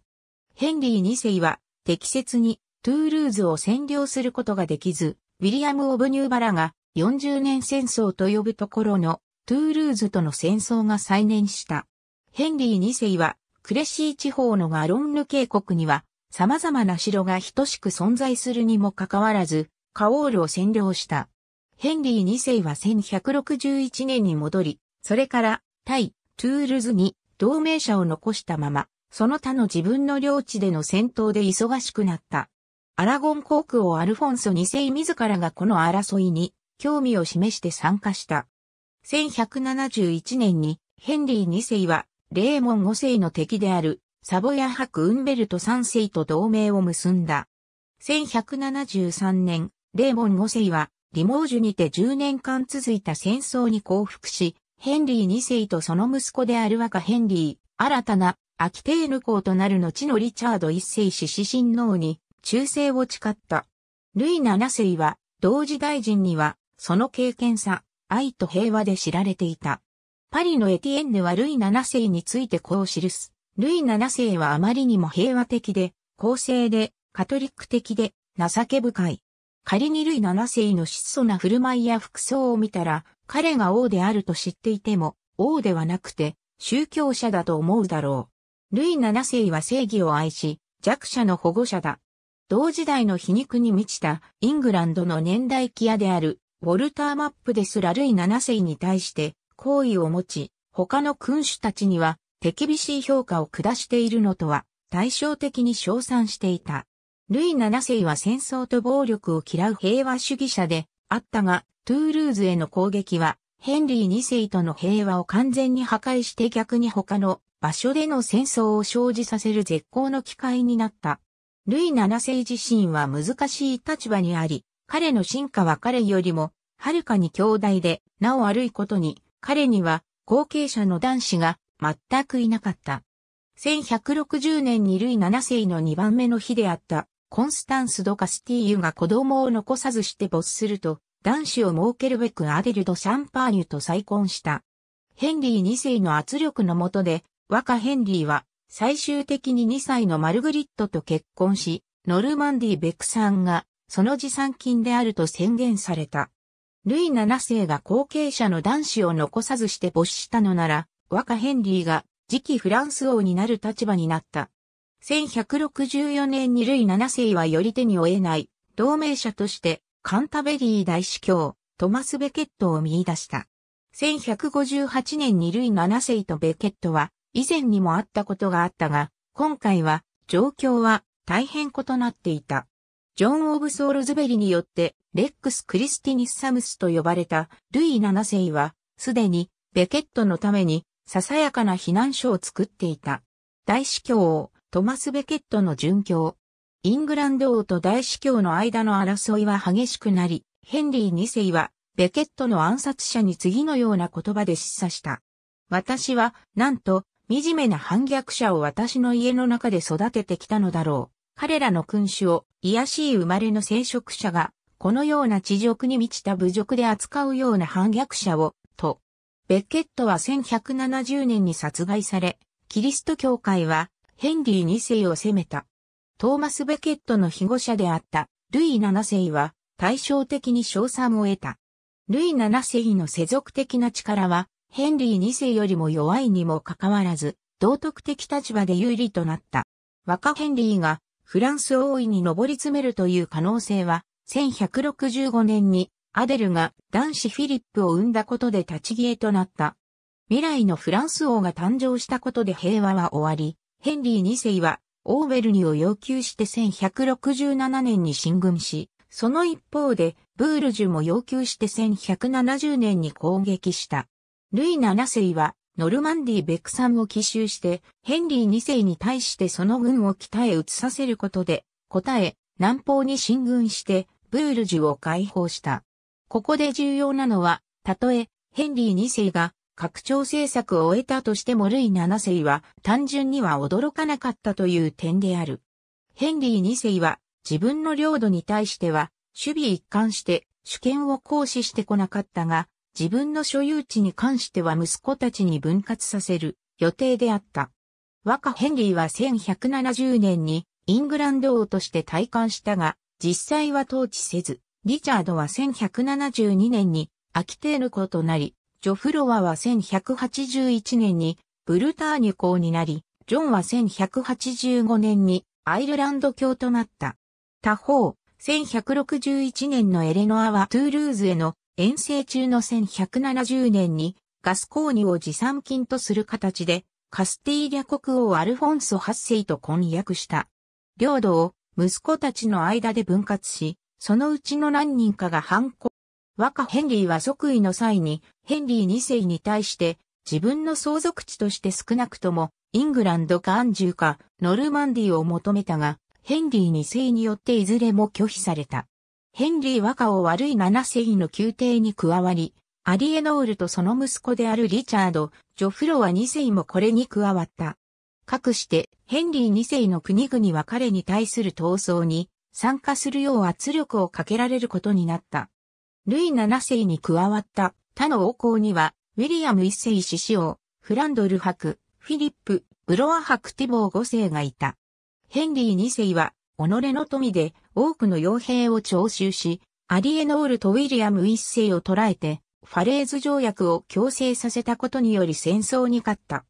ヘンリー2世は適切にトゥールーズを占領することができず、ウィリアム・オブ・ニューバラが40年戦争と呼ぶところのトゥールーズとの戦争が再燃した。ヘンリー2世はクレシー地方のガロンヌ渓谷には様々な城が等しく存在するにもかかわらず、カオールを占領した。ヘンリー2世は1161年に戻り、それから、対、トゥールズに同盟者を残したまま、その他の自分の領地での戦闘で忙しくなった。アラゴン航空をアルフォンソ2世自らがこの争いに興味を示して参加した。1171年にヘンリー2世はレーモン5世の敵であるサボヤク・ウンベルト3世と同盟を結んだ。1173年、レーモン5世はリモージュにて10年間続いた戦争に降伏し、ヘンリー2世とその息子である若ヘンリー、新たなアキテーヌ公となる後のリチャード一世氏死神王に忠誠を誓った。ルイ七世は、同時大臣には、その経験さ、愛と平和で知られていた。パリのエティエンヌはルイ七世についてこう記す。ルイ七世はあまりにも平和的で、公正で、カトリック的で、情け深い。仮にルイ七世の質素な振る舞いや服装を見たら、彼が王であると知っていても、王ではなくて、宗教者だと思うだろう。ルイ7世は正義を愛し、弱者の保護者だ。同時代の皮肉に満ちたイングランドの年代キアであるウォルターマップですらルイ7世に対して好意を持ち、他の君主たちには手厳しい評価を下しているのとは対照的に称賛していた。ルイ7世は戦争と暴力を嫌う平和主義者であったが、トゥールーズへの攻撃はヘンリー2世との平和を完全に破壊して逆に他の場所での戦争を生じさせる絶好の機会になった。ルイ7世自身は難しい立場にあり、彼の進化は彼よりも、はるかに強大で、なお悪いことに、彼には後継者の男子が全くいなかった。1160年にルイ7世の2番目の日であった、コンスタンス・ド・カスティーユが子供を残さずして没すると、男子を設けるべくアデルド・シャンパーニュと再婚した。ヘンリー2世の圧力の下で、若ヘンリーは最終的に2歳のマルグリットと結婚し、ノルマンディ・ベクさんがその持参金であると宣言された。ルイ7世が後継者の男子を残さずして没したのなら、若ヘンリーが次期フランス王になる立場になった。1164年にルイ7世はより手に負えない同盟者としてカンタベリー大司教トマス・ベケットを見出した。1158年にルイ7世とベケットは以前にもあったことがあったが、今回は状況は大変異なっていた。ジョン・オブ・ソールズベリによってレックス・クリスティニス・サムスと呼ばれたルイ7世は、すでにベケットのためにささやかな避難所を作っていた。大司教王、トマス・ベケットの殉教。イングランド王と大司教の間の争いは激しくなり、ヘンリー2世は、ベケットの暗殺者に次のような言葉で示唆した。私は、なんと、惨めな反逆者を私の家の中で育ててきたのだろう。彼らの君主を、癒しい生まれの聖職者が、このような地辱に満ちた侮辱で扱うような反逆者を、と。ベッケットは1170年に殺害され、キリスト教会は、ヘンリー2世を責めた。トーマス・ベケットの被護者であった、ルイ7世は、対照的に賞賛を得た。ルイ7世の世俗的な力は、ヘンリー2世よりも弱いにもかかわらず、道徳的立場で有利となった。若ヘンリーがフランス王位に上り詰めるという可能性は、1165年にアデルが男子フィリップを生んだことで立ち消えとなった。未来のフランス王が誕生したことで平和は終わり、ヘンリー2世はオーベルニを要求して1167年に進軍し、その一方でブールジュも要求して1170年に攻撃した。ルイ7世は、ノルマンディ・ベクサんを奇襲して、ヘンリー2世に対してその軍を北へ移させることで、答え、南方に進軍して、ブールジュを解放した。ここで重要なのは、たとえ、ヘンリー2世が、拡張政策を終えたとしてもルイ7世は、単純には驚かなかったという点である。ヘンリー2世は、自分の領土に対しては、守備一貫して、主権を行使してこなかったが、自分の所有地に関しては息子たちに分割させる予定であった。若ヘンリーは1170年にイングランド王として退官したが、実際は統治せず、リチャードは1172年にアキテーヌ公となり、ジョフロワは1181年にブルターニュ公になり、ジョンは1185年にアイルランド教となった。他方、1161年のエレノアはトゥールーズへの遠征中の1170年にガスコーニを持参金とする形でカスティーリャ国王アルフォンソ8世と婚約した。領土を息子たちの間で分割し、そのうちの何人かが反抗。若ヘンリーは即位の際にヘンリー2世に対して自分の相続地として少なくともイングランドかアンジュかノルマンディを求めたがヘンリー2世によっていずれも拒否された。ヘンリー和歌を悪い七世の宮廷に加わり、アリエノールとその息子であるリチャード、ジョフロは二世もこれに加わった。かくして、ヘンリー二世の国々は彼に対する闘争に参加するよう圧力をかけられることになった。ルイ七世に加わった他の王侯には、ウィリアム一世獅子王、フランドル伯、フィリップ、ブロア伯ティボー五世がいた。ヘンリー二世は、己の富で多くの傭兵を徴収し、アリエノールとウィリアム一世を捕らえて、ファレーズ条約を強制させたことにより戦争に勝った。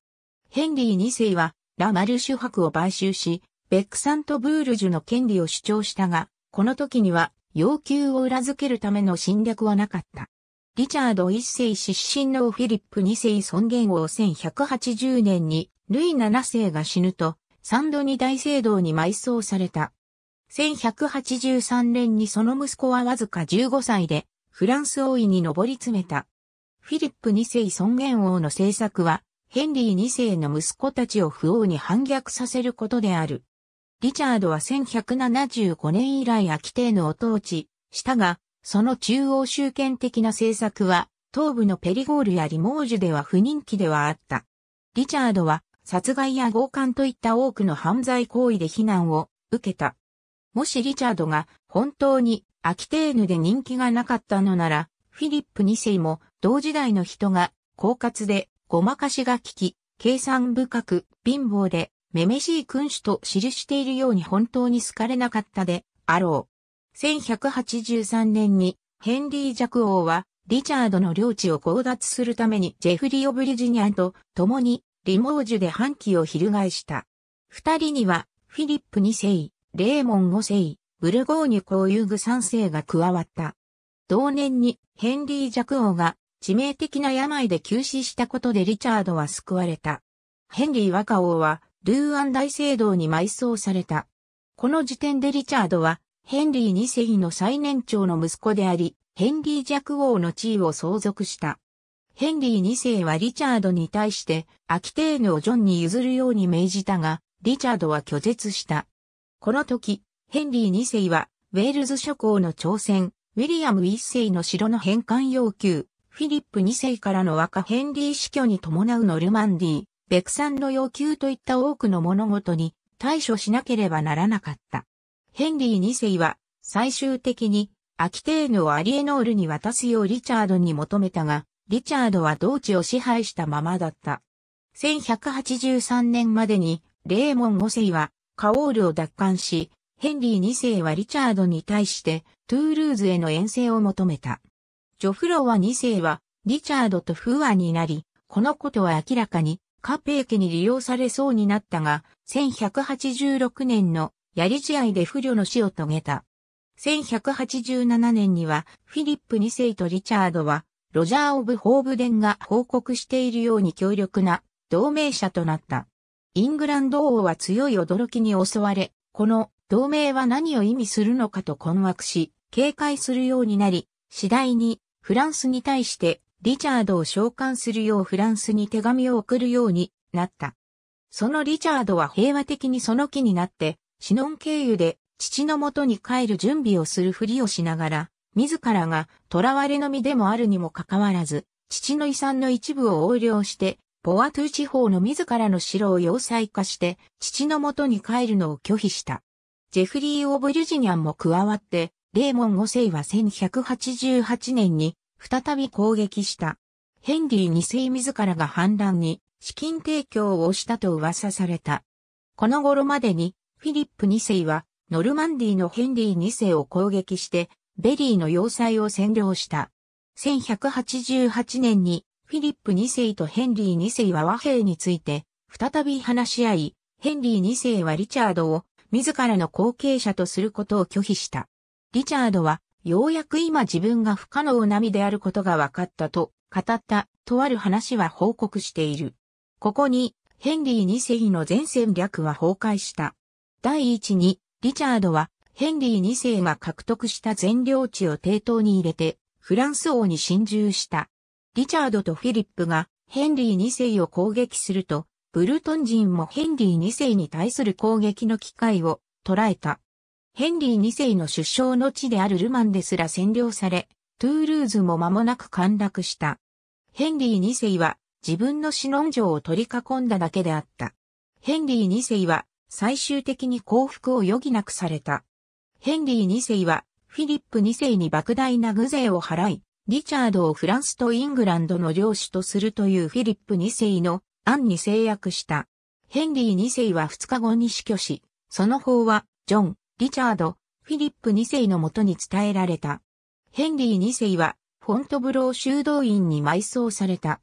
ヘンリー二世は、ラ・マルシュ博を買収し、ベックサント・ブールジュの権利を主張したが、この時には、要求を裏付けるための侵略はなかった。リチャード一世出身のフィリップ二世尊厳王1180年に、ルイ七世が死ぬと、サンドニ大聖堂に埋葬された。1183年にその息子はわずか15歳で、フランス王位に上り詰めた。フィリップ2世尊厳王の政策は、ヘンリー2世の息子たちを不王に反逆させることである。リチャードは1175年以来秋帝のお統治したが、その中央集権的な政策は、東部のペリゴールやリモージュでは不人気ではあった。リチャードは、殺害や強姦といった多くの犯罪行為で非難を受けた。もしリチャードが本当にアキテーヌで人気がなかったのなら、フィリップ2世も同時代の人が狡猾でごまかしが効き、計算深く貧乏で、めめしい君主と記しているように本当に好かれなかったであろう。1183年にヘンリージャク王はリチャードの領地を強奪するためにジェフリオ・ブリジニアンと共にリモージュで反旗を翻した。二人にはフィリップ2世、レーモン5世、ブルゴーニュ公有具3世が加わった。同年にヘンリージャク王が致命的な病で急死したことでリチャードは救われた。ヘンリー若王はルーアン大聖堂に埋葬された。この時点でリチャードはヘンリー2世の最年長の息子であり、ヘンリージャク王の地位を相続した。ヘンリー2世はリチャードに対して、アキテーヌをジョンに譲るように命じたが、リチャードは拒絶した。この時、ヘンリー2世は、ウェールズ諸侯の挑戦、ウィリアム1世の城の返還要求、フィリップ2世からの若ヘンリー死去に伴うノルマンディー、ベクさんの要求といった多くの物事に対処しなければならなかった。ヘンリー2世は、最終的に、アキテーヌをアリエノールに渡すようリチャードに求めたが、リチャードは同地を支配したままだった。1183年までに、レーモン5世は、カオールを奪還し、ヘンリー2世はリチャードに対してトゥールーズへの遠征を求めた。ジョフロワ2世はリチャードと不和になり、このことは明らかにカペー家に利用されそうになったが、1186年のやり試合で不慮の死を遂げた。1187年にはフィリップ2世とリチャードはロジャー・オブ・ホーブデンが報告しているように強力な同盟者となった。イングランド王は強い驚きに襲われ、この同盟は何を意味するのかと困惑し、警戒するようになり、次第にフランスに対してリチャードを召喚するようフランスに手紙を送るようになった。そのリチャードは平和的にその気になって、シノン経由で父のもとに帰る準備をするふりをしながら、自らが囚われの身でもあるにもかかわらず、父の遺産の一部を横領してポワトゥ地方の自らの城を要塞化して、父のもとに帰るのを拒否した。ジェフリー・オブ・リュジニャンも加わって、レーモン5世は1188年に再び攻撃した。ヘンリー2世自らが反乱に資金提供をしたと噂された。この頃までにフィリップ2世はノルマンディのヘンリー2世を攻撃してベリーの要塞を占領した。1188年にフィリップ2世とヘンリー2世は和平について、再び話し合い、ヘンリー2世はリチャードを自らの後継者とすることを拒否した。リチャードは、ようやく今自分が不可能なみであることが分かったと語ったとある話は報告している。ここにヘンリー2世の全戦略は崩壊した。第一にリチャードはヘンリー2世が獲得した全領地を抵当に入れてフランス王に侵入した。リチャードとフィリップがヘンリー2世を攻撃すると、ブルトン人もヘンリー2世に対する攻撃の機会を捉えた。ヘンリー2世の出生の地であるルマンですら占領され、トゥールーズも間もなく陥落した。ヘンリー2世は自分のシノン城を取り囲んだだけであった。ヘンリー2世は最終的に降伏を余儀なくされた。ヘンリー2世はフィリップ2世に莫大な具税を払い、リチャードをフランスとイングランドの領主とするというフィリップ2世の案に制約した。ヘンリー2世は2日後に死去し、その法は、ジョン、リチャード、フィリップ2世のもとに伝えられた。ヘンリー2世は、フォントブロー修道院に埋葬された。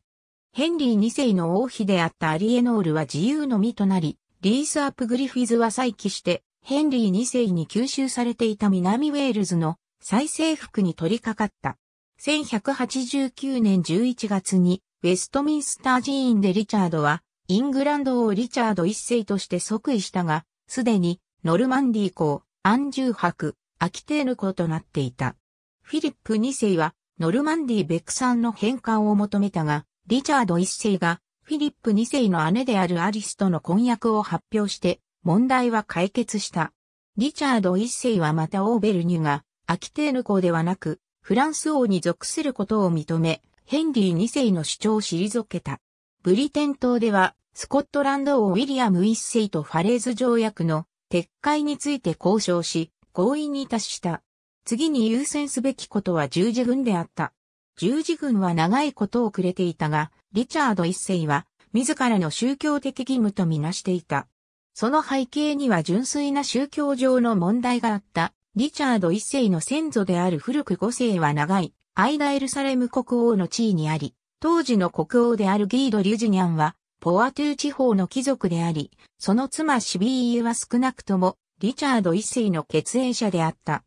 ヘンリー2世の王妃であったアリエノールは自由の身となり、リース・アップ・グリフィズは再起して、ヘンリー2世に吸収されていた南ウェールズの再征服に取り掛かった。1189年11月にウェストミンスター寺院でリチャードはイングランド王リチャード一世として即位したが、すでにノルマンディー公、アンジュー伯、アキテーヌ公となっていた。フィリップ2世はノルマンディーベクさんの返還を求めたが、リチャード1世がフィリップ2世の姉であるアリスとの婚約を発表して問題は解決した。リチャード1世はまたオーベルニュがアキテーヌ公ではなくフランス王に属することを認め、ヘンリー2世の主張を退けた。ブリテン島では、スコットランド王ウィリアム1世とファレーズ条約の撤回について交渉し、合意に達した。次に優先すべきことは十字軍であった。十字軍は長いことをくれていたが、リチャード一世は、自らの宗教的義務とみなしていた。その背景には純粋な宗教上の問題があった。リチャード一世の先祖である古く五世は長い、間エルサレム国王の地位にあり、当時の国王であるギード・リュジニャンは、ポアトゥー地方の貴族であり、その妻シビーユは少なくとも、リチャード一世の血縁者であった。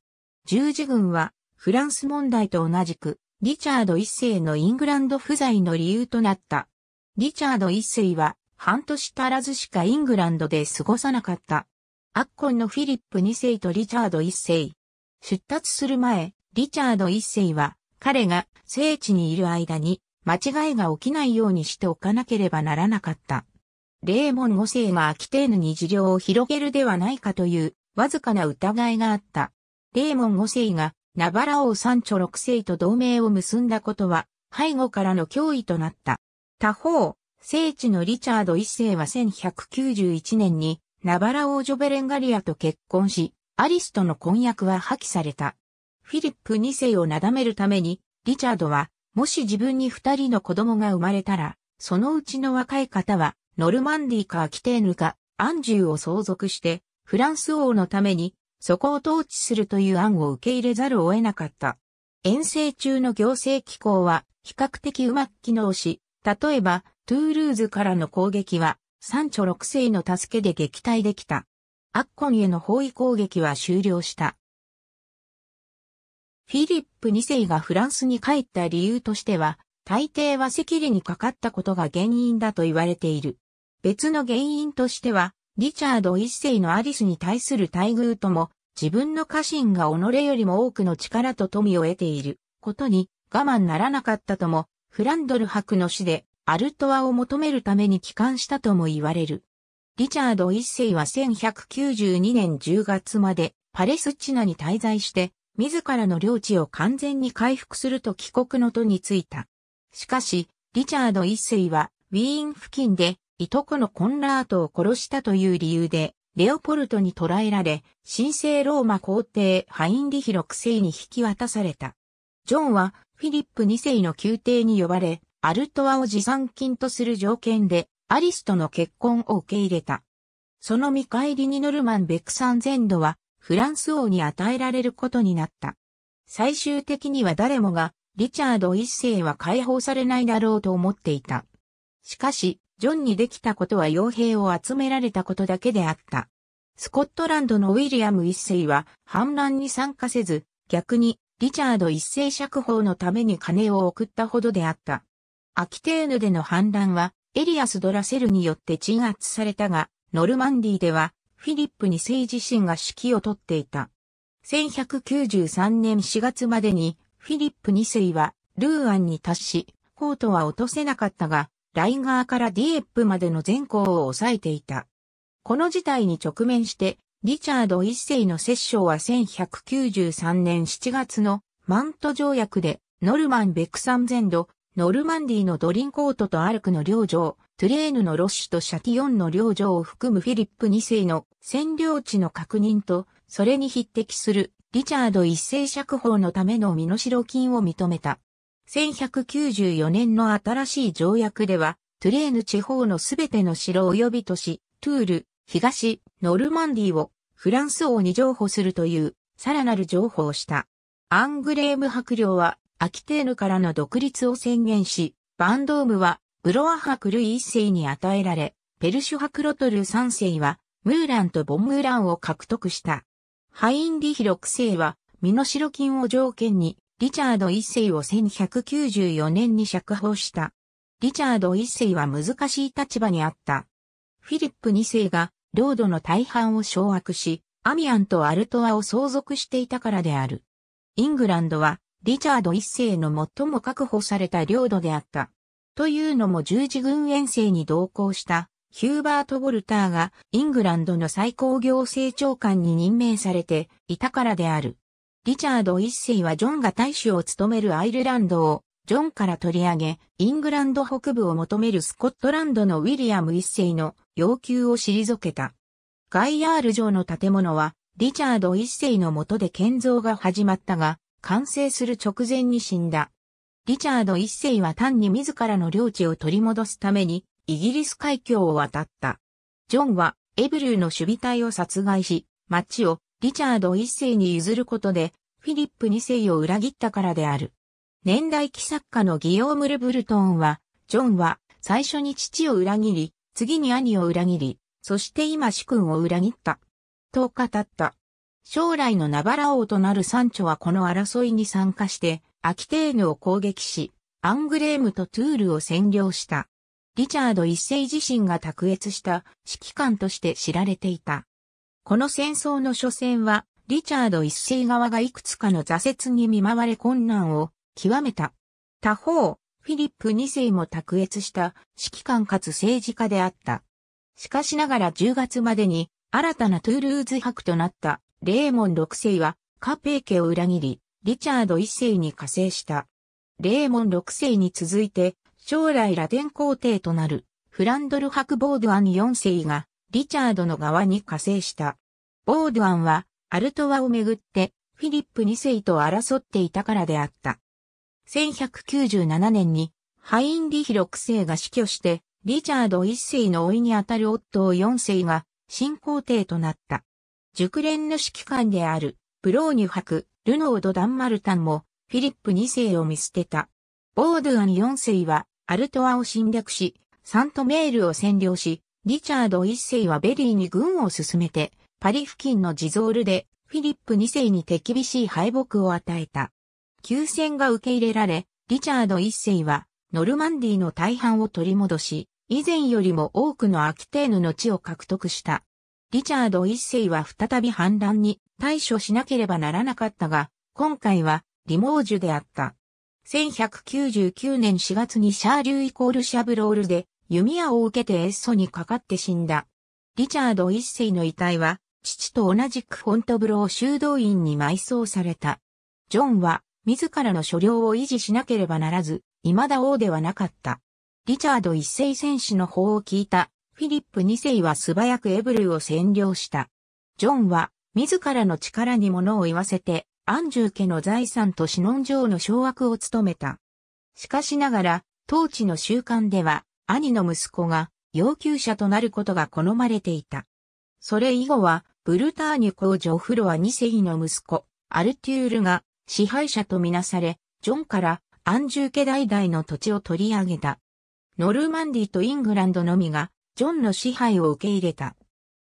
十字軍は、フランス問題と同じく、リチャード一世のイングランド不在の理由となった。リチャード一世は、半年足らずしかイングランドで過ごさなかった。アッコンのフィリップ2世とリチャード1世。出立する前、リチャード1世は、彼が聖地にいる間に、間違いが起きないようにしておかなければならなかった。レーモン5世がアキテーヌに事情を広げるではないかという、わずかな疑いがあった。レーモン5世が、ナバラ王三チ六世と同盟を結んだことは、背後からの脅威となった。他方、聖地のリチャード1世は1191年にナバラ王女ベレンガリアと結婚し、アリスとの婚約は破棄された。フィリップ2世をなだめるために、リチャードは、もし自分に二人の子供が生まれたら、そのうちの若い方は、ノルマンディーかアキテーヌか、アンジューを相続して、フランス王のために、そこを統治するという案を受け入れざるを得なかった。遠征中の行政機構は比較的うまく機能し、例えば、トゥールーズからの攻撃は三朝六世の助けで撃退できた。アッコンへの包囲攻撃は終了した。フィリップ二世がフランスに帰った理由としては、大抵は赤痢にかかったことが原因だと言われている。別の原因としては、リチャード一世のアリスに対する待遇とも、自分の家臣が己よりも多くの力と富を得ていることに我慢ならなかったとも、フランドル博の死でアルトワを求めるために帰還したとも言われる。リチャード一世は1192年10月までパレスチナに滞在して、自らの領地を完全に回復すると帰国の途についた。しかし、リチャード一世は、ウィーン付近で、いとこのコンラートを殺したという理由で、レオポルトに捕らえられ、神聖ローマ皇帝ハインリヒ6世に引き渡された。ジョンは、フィリップ2世の宮廷に呼ばれ、アルトワを持参金とする条件で、アリスとの結婚を受け入れた。その見返りにノルマン・ベクサン全土は、フランス王に与えられることになった。最終的には誰もが、リチャード一世は解放されないだろうと思っていた。しかし、ジョンにできたことは傭兵を集められたことだけであった。スコットランドのウィリアム一世は反乱に参加せず、逆にリチャード一世釈放のために金を送ったほどであった。アキテーヌでの反乱は、エリアス・ドラセルによって鎮圧されたが、ノルマンディでは、フィリップ2世自身が指揮を取っていた。1193年4月までに、フィリップ2世は、ルーアンに達し、コートは落とせなかったが、ライガーからディエップまでの全校を抑えていた。この事態に直面して、リチャード一世の摂政は1193年7月のマント条約でノルマン・ベクサン全土ノルマンディのドリンコートとアルクの領城、トゥレーヌのロッシュとシャティオンの領城を含むフィリップ2世の占領地の確認と、それに匹敵するリチャード一世釈放のための身代金を認めた。1194年の新しい条約では、トゥレーヌ地方のすべての城及び都市、トゥール、東、ノルマンディをフランス王に譲歩するという、さらなる譲歩をした。アングレーム白領はアキテーヌからの独立を宣言し、バンドームはブロアハクルイ一世に与えられ、ペルシュハクロトル三世はムーランとボンムーランを獲得した。ハインリヒ六世は身代金を条件にリチャード一世を1194年に釈放した。リチャード一世は難しい立場にあった。フィリップ二世が領土の大半を掌握し、アミアンとアルトアを相続していたからである。イングランドはリチャード一世の最も確保された領土であった。というのも十字軍遠征に同行したヒューバート・ボルターがイングランドの最高行政長官に任命されていたからである。リチャード一世はジョンが大使を務めるアイルランドをジョンから取り上げ、イングランド北部を求めるスコットランドのウィリアム一世の要求を退けた。ガイヤール城の建物はリチャード一世の下で建造が始まったが、完成する直前に死んだ。リチャード一世は単に自らの領地を取り戻すために、イギリス海峡を渡った。ジョンは、エブリューの守備隊を殺害し、町をリチャード一世に譲ることで、フィリップ二世を裏切ったからである。年代記作家のギヨーム・ル・ブルトンは、ジョンは最初に父を裏切り、次に兄を裏切り、そして今主君を裏切った。と語った。将来のナバラ王となるサンチョはこの争いに参加して、アキテーヌを攻撃し、アングレームとトゥールを占領した。リチャード一世自身が卓越した指揮官として知られていた。この戦争の初戦は、リチャード一世側がいくつかの挫折に見舞われ困難を極めた。他方、フィリップ二世も卓越した指揮官かつ政治家であった。しかしながら10月までに新たなトゥールーズ博となったレーモン6世は、カペー家を裏切り、リチャード1世に加勢した。レーモン6世に続いて、将来ラテン皇帝となる、フランドル博ボードアン4世が、リチャードの側に加勢した。ボードアンは、アルトワをめぐって、フィリップ2世と争っていたからであった。1197年に、ハインリヒ6世が死去して、リチャード1世の老いにあたるオットー4世が、新皇帝となった。熟練の指揮官である、ブローニュ博、ルノード・ダンマルタンも、フィリップ2世を見捨てた。ボードゥアン4世は、アルトアを侵略し、サントメールを占領し、リチャード1世はベリーに軍を進めて、パリ付近のジゾールで、フィリップ2世に手厳しい敗北を与えた。休戦が受け入れられ、リチャード1世は、ノルマンディの大半を取り戻し、以前よりも多くのアキテーヌの地を獲得した。リチャード一世は再び反乱に対処しなければならなかったが、今回はリモージュであった。1199年4月にシャーリューイコールシャブロールで弓矢を受けてエッソにかかって死んだ。リチャード一世の遺体は父と同じくフォントブロー修道院に埋葬された。ジョンは自らの所領を維持しなければならず、未だ王ではなかった。リチャード一世戦士の法を聞いたフィリップ2世は素早くエブルを占領した。ジョンは、自らの力に物を言わせて、アンジュー家の財産とシノン城の掌握を務めた。しかしながら、当地の習慣では、兄の息子が要求者となることが好まれていた。それ以後は、ブルターニュ公女フロア2世の息子、アルテュールが支配者とみなされ、ジョンからアンジュー家代々の土地を取り上げた。ノルマンディとイングランドのみがジョンの支配を受け入れた。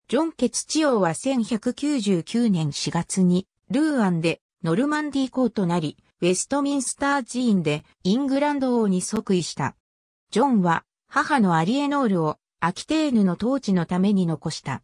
ジョン・ケツチオは1199年4月に、ルーアンでノルマンディー公となり、ウェストミンスター寺院でイングランド王に即位した。ジョンは母のアリエノールをアキテーヌの統治のために残した。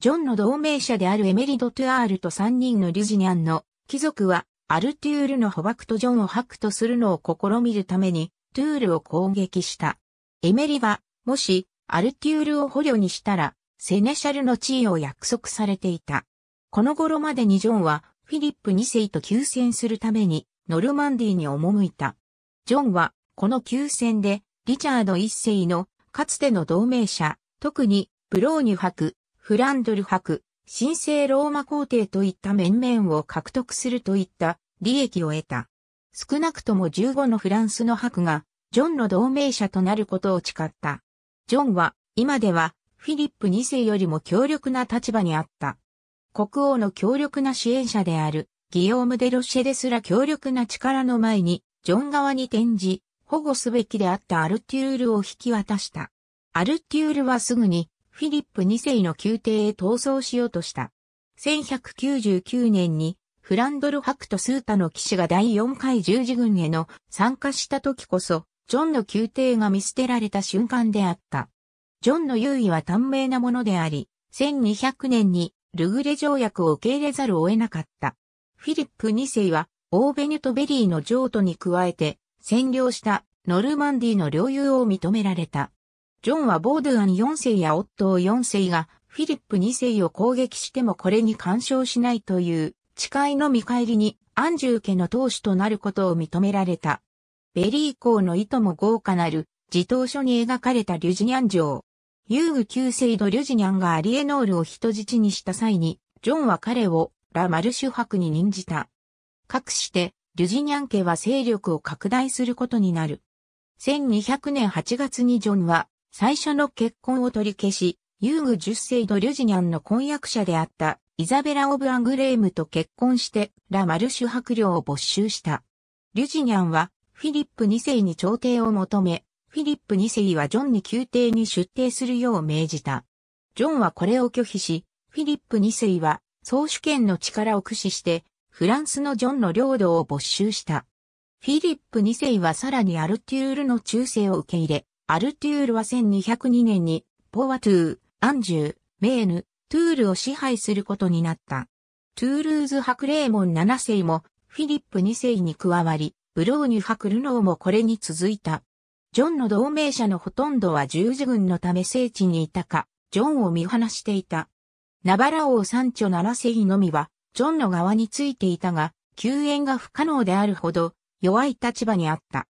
ジョンの同盟者であるエメリド・トゥアールと3人のリュジニャンの貴族はアルトゥールの捕獲とジョンを白とするのを試みるためにトゥールを攻撃した。エメリは、もしアルテュールを捕虜にしたら、セネシャルの地位を約束されていた。この頃までにジョンは、フィリップ2世と休戦するために、ノルマンディに赴いた。ジョンは、この休戦で、リチャード1世の、かつての同盟者、特に、ブローニュ博、フランドル博、神聖ローマ皇帝といった面々を獲得するといった利益を得た。少なくとも15のフランスの博が、ジョンの同盟者となることを誓った。ジョンは、今では、フィリップ2世よりも強力な立場にあった。国王の強力な支援者である、ギオーム・デ・ロシェですら強力な力の前に、ジョン側に転じ、保護すべきであったアルテュールを引き渡した。アルテュールはすぐに、フィリップ2世の宮廷へ逃走しようとした。1199年に、フランドル・ハクト・スータの騎士が第4回十字軍への参加した時こそ、ジョンの宮廷が見捨てられた瞬間であった。ジョンの優位は短命なものであり、1200年にルグレ条約を受け入れざるを得なかった。フィリップ2世は、オーベニュとベリーの譲渡に加えて、占領したノルマンディの領有を認められた。ジョンはボードゥアン4世やオットー4世がフィリップ2世を攻撃してもこれに干渉しないという誓いの見返りにアンジュー家の当主となることを認められた。ベリー公の意図も豪華なる、自動書に描かれたリュジニャン城。遊具旧制度リュジニャンがアリエノールを人質にした際に、ジョンは彼をラ・マルシュ博に任じた。かくして、リュジニャン家は勢力を拡大することになる。1200年8月にジョンは、最初の結婚を取り消し、遊具10世のリュジニャンの婚約者であったイザベラ・オブ・アングレームと結婚してラ・マルシュ博領を没収した。リュジニャンはフィリップ2世に朝廷を求め、フィリップ2世はジョンに宮廷に出廷するよう命じた。ジョンはこれを拒否し、フィリップ2世は総主権の力を駆使して、フランスのジョンの領土を没収した。フィリップ2世はさらにアルティュールの忠誠を受け入れ、アルティュールは1202年に、ポワトゥー、アンジュー、メーヌ、トゥールを支配することになった。トゥールーズ・ハクレーモン7世もフィリップ2世に加わり、ブローニュクルノーもこれに続いた。ジョンの同盟者のほとんどは十字軍のため聖地にいたか、ジョンを見放していた。ナバラ王三丁七世紀のみは、ジョンの側についていたが、救援が不可能であるほど、弱い立場にあった。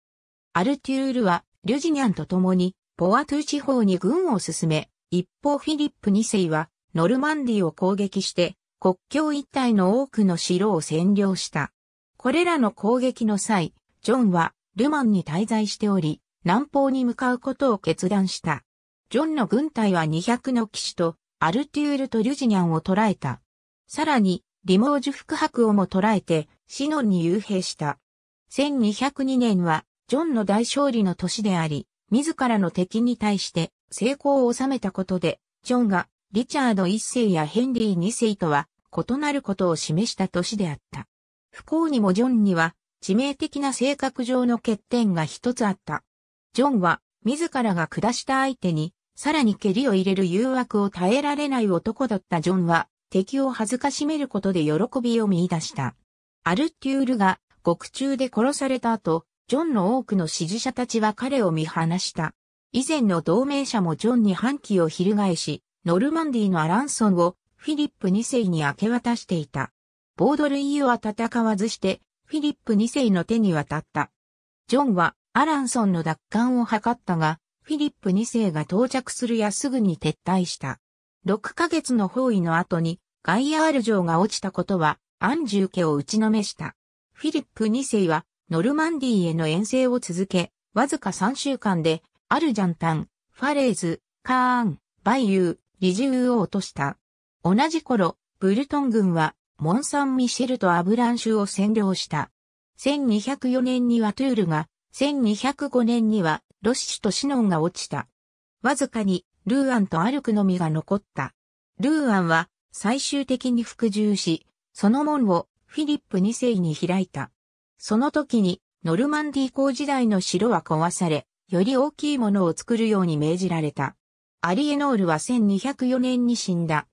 アルテュールは、リュジニャンと共に、ポアトゥ地方に軍を進め、一方フィリップ二世は、ノルマンディを攻撃して、国境一帯の多くの城を占領した。これらの攻撃の際、ジョンはルマンに滞在しており、南方に向かうことを決断した。ジョンの軍隊は200の騎士とアルテュールとリュジニャンを捕らえた。さらに、リモージュ福白をも捕らえて、シノンに幽閉した。1202年は、ジョンの大勝利の年であり、自らの敵に対して成功を収めたことで、ジョンがリチャード1世やヘンリー2世とは異なることを示した年であった。不幸にもジョンには致命的な性格上の欠点が一つあった。ジョンは自らが下した相手にさらに蹴りを入れる誘惑を耐えられない男だったジョンは敵を恥ずかしめることで喜びを見出した。アルテュールが獄中で殺された後、ジョンの多くの支持者たちは彼を見放した。以前の同盟者もジョンに反旗を翻し、ノルマンディのアランソンをフィリップ2世に明け渡していた。ボードルイユは戦わずして、フィリップ2世の手に渡った。ジョンは、アランソンの奪還を図ったが、フィリップ2世が到着するやすぐに撤退した。6ヶ月の包囲の後に、ガイアール城が落ちたことは、アンジュー家を打ちのめした。フィリップ2世は、ノルマンディーへの遠征を続け、わずか3週間で、アルジャンタン、ファレーズ、カーン、バイユー、リジューを落とした。同じ頃、ブルトン軍はモン・サン・ミシェルとアブランシュを占領した。1204年にはトゥールが、1205年にはロシシュとシノンが落ちた。わずかにルーアンとアルクのみが残った。ルーアンは最終的に服従し、その門をフィリップ2世に開いた。その時にノルマンディー公時代の城は壊され、より大きいものを作るように命じられた。アリエノールは1204年に死んだ。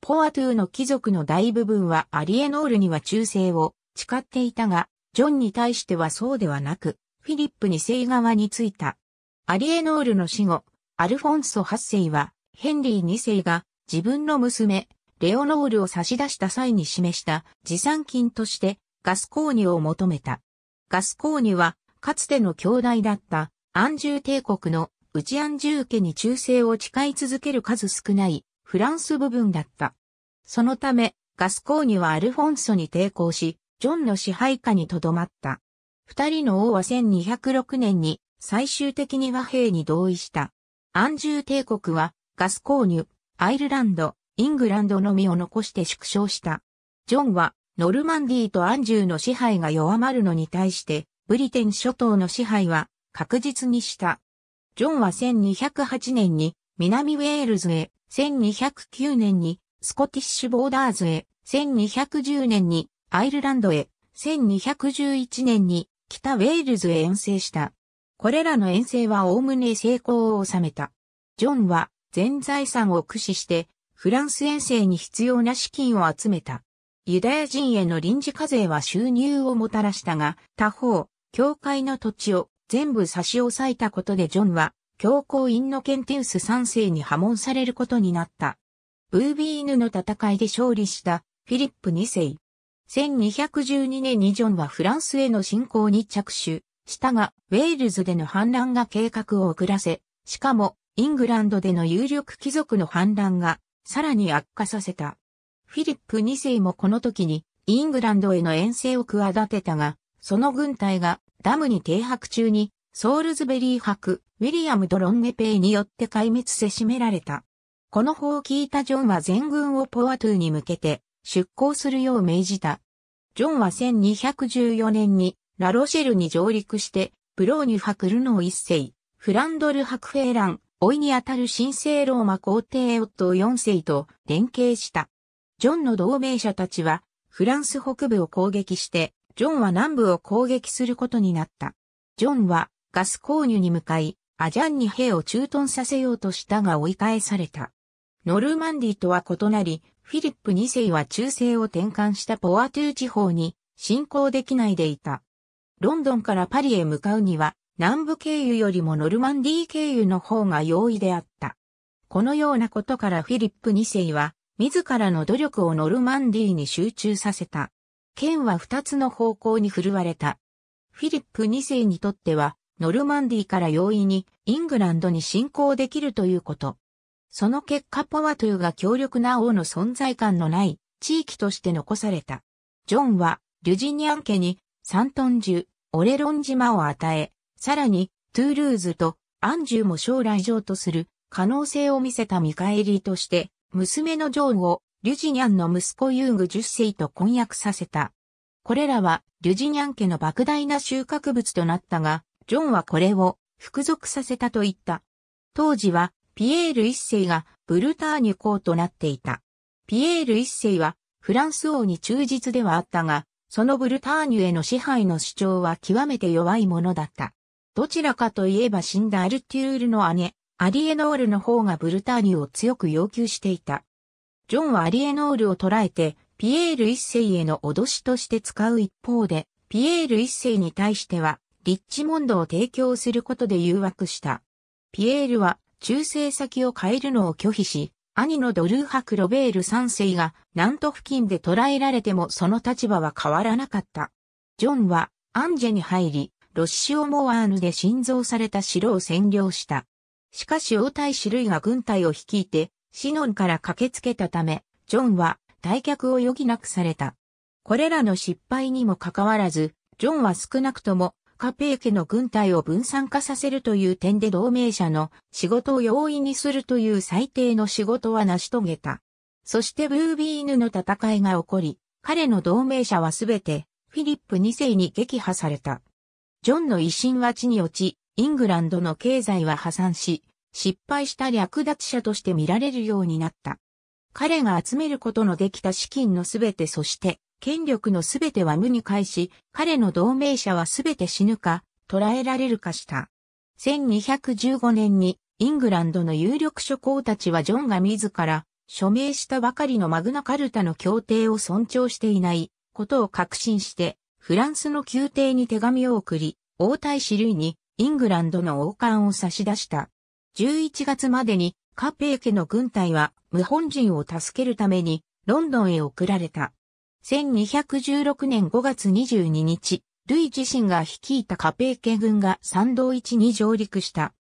ポアトゥーの貴族の大部分はアリエノールには忠誠を誓っていたが、ジョンに対してはそうではなく、フィリップ2世側についた。アリエノールの死後、アルフォンソ8世は、ヘンリー2世が自分の娘、レオノールを差し出した際に示した持参金としてガスコーニを求めた。ガスコーニは、かつての兄弟だったアンジュ帝国の内アンジュー家に忠誠を誓い続ける数少ないフランス部分だった。そのため、ガスコーニュはアルフォンソに抵抗し、ジョンの支配下にとどまった。二人の王は1206年に最終的に和平に同意した。アンジュ帝国はガスコーニュ、アイルランド、イングランドのみを残して縮小した。ジョンはノルマンディーとアンジュの支配が弱まるのに対して、ブリテン諸島の支配は確実にした。ジョンは1208年に南ウェールズへ、1209年に、スコティッシュボーダーズへ、1210年に、アイルランドへ、1211年に、北ウェールズへ遠征した。これらの遠征は概ね成功を収めた。ジョンは、全財産を駆使して、フランス遠征に必要な資金を集めた。ユダヤ人への臨時課税は収入をもたらしたが、他方、教会の土地を全部差し押さえたことでジョンは教皇インノケンテウス3世に破門されることになった。ブービーヌの戦いで勝利したフィリップ2世。1212年にジョンはフランスへの侵攻に着手したが、ウェールズでの反乱が計画を遅らせ、しかも、イングランドでの有力貴族の反乱が、さらに悪化させた。フィリップ2世もこの時に、イングランドへの遠征を企てたが、その軍隊がダムに停泊中にソールズベリー博、ウィリアム・ドロンネペイによって壊滅せしめられた。この法を聞いたジョンは全軍をポワトゥーに向けて出港するよう命じた。ジョンは1214年にラロシェルに上陸して、ブローニュ博ルノー一世、フランドル博フェーラン、老いにあたる神聖ローマ皇帝オットー4世と連携した。ジョンの同盟者たちは、フランス北部を攻撃して、ジョンは南部を攻撃することになった。ジョンは、ガス購入に向かい、アジャンに兵を駐屯させようとしたが追い返された。ノルマンディとは異なり、フィリップ2世は中世を転換したポアトゥー地方に進行できないでいた。ロンドンからパリへ向かうには、南部経由よりもノルマンディ経由の方が容易であった。このようなことからフィリップ2世は、自らの努力をノルマンディに集中させた。剣は二つの方向に振るわれた。フィリップ2世にとっては、ノルマンディから容易にイングランドに侵攻できるということ。その結果パワトゥーが強力な王の存在感のない地域として残された。ジョンはリュジニアン家にサントンジュ、オレロン島を与え、さらにトゥールーズとアンジュも将来上とする可能性を見せた見返りとして、娘のジョンをリュジニャンの息子ユーグ10世と婚約させた。これらはリュジニャン家の莫大な収穫物となったが、ジョンはこれを服属させたと言った。当時は、ピエール一世がブルターニュ公となっていた。ピエール一世は、フランス王に忠実ではあったが、そのブルターニュへの支配の主張は極めて弱いものだった。どちらかといえば死んだアルティュールの姉、アリエノールの方がブルターニュを強く要求していた。ジョンはアリエノールを捕らえて、ピエール一世への脅しとして使う一方で、ピエール一世に対しては、リッチモンドを提供することで誘惑した。ピエールは中世先を変えるのを拒否し、兄のドルーハク・ロベール3世が南都付近で捕らえられてもその立場は変わらなかった。ジョンはアンジェに入り、ロッシオ・モワーヌで新造された城を占領した。しかし王太子類が軍隊を率いて、シノンから駆けつけたため、ジョンは退却を余儀なくされた。これらの失敗にもかかわらず、ジョンは少なくともカペー家の軍隊を分散化させるという点で同盟者の仕事を容易にするという最低の仕事は成し遂げた。そしてブービーヌの戦いが起こり、彼の同盟者はすべてフィリップ2世に撃破された。ジョンの威信は地に落ち、イングランドの経済は破産し、失敗した略奪者として見られるようになった。彼が集めることのできた資金のすべてそして、権力のすべては無に返し、彼の同盟者はすべて死ぬか、捕らえられるかした。1215年に、イングランドの有力諸侯たちはジョンが自ら、署名したばかりのマグナカルタの協定を尊重していないことを確信して、フランスの宮廷に手紙を送り、王太子類にイングランドの王冠を差し出した。11月までにカペー家の軍隊は無本人を助けるためにロンドンへ送られた。1216年5月22日、ルイ自身が率いたカペー家軍が山道一に上陸した。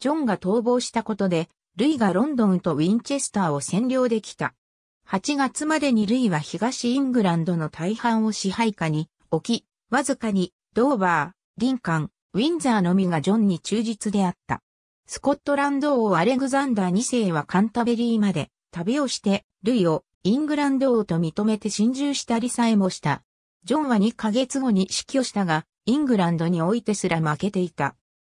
ジョンが逃亡したことで、ルイがロンドンとウィンチェスターを占領できた。8月までにルイは東イングランドの大半を支配下に置き、わずかにドーバー、リンカン、ウィンザーのみがジョンに忠実であった。スコットランド王アレグザンダー2世はカンタベリーまで旅をしてルイをイングランド王と認めて心中したりさえもした。ジョンは2ヶ月後に死去したが、イングランドにおいてすら負けていた。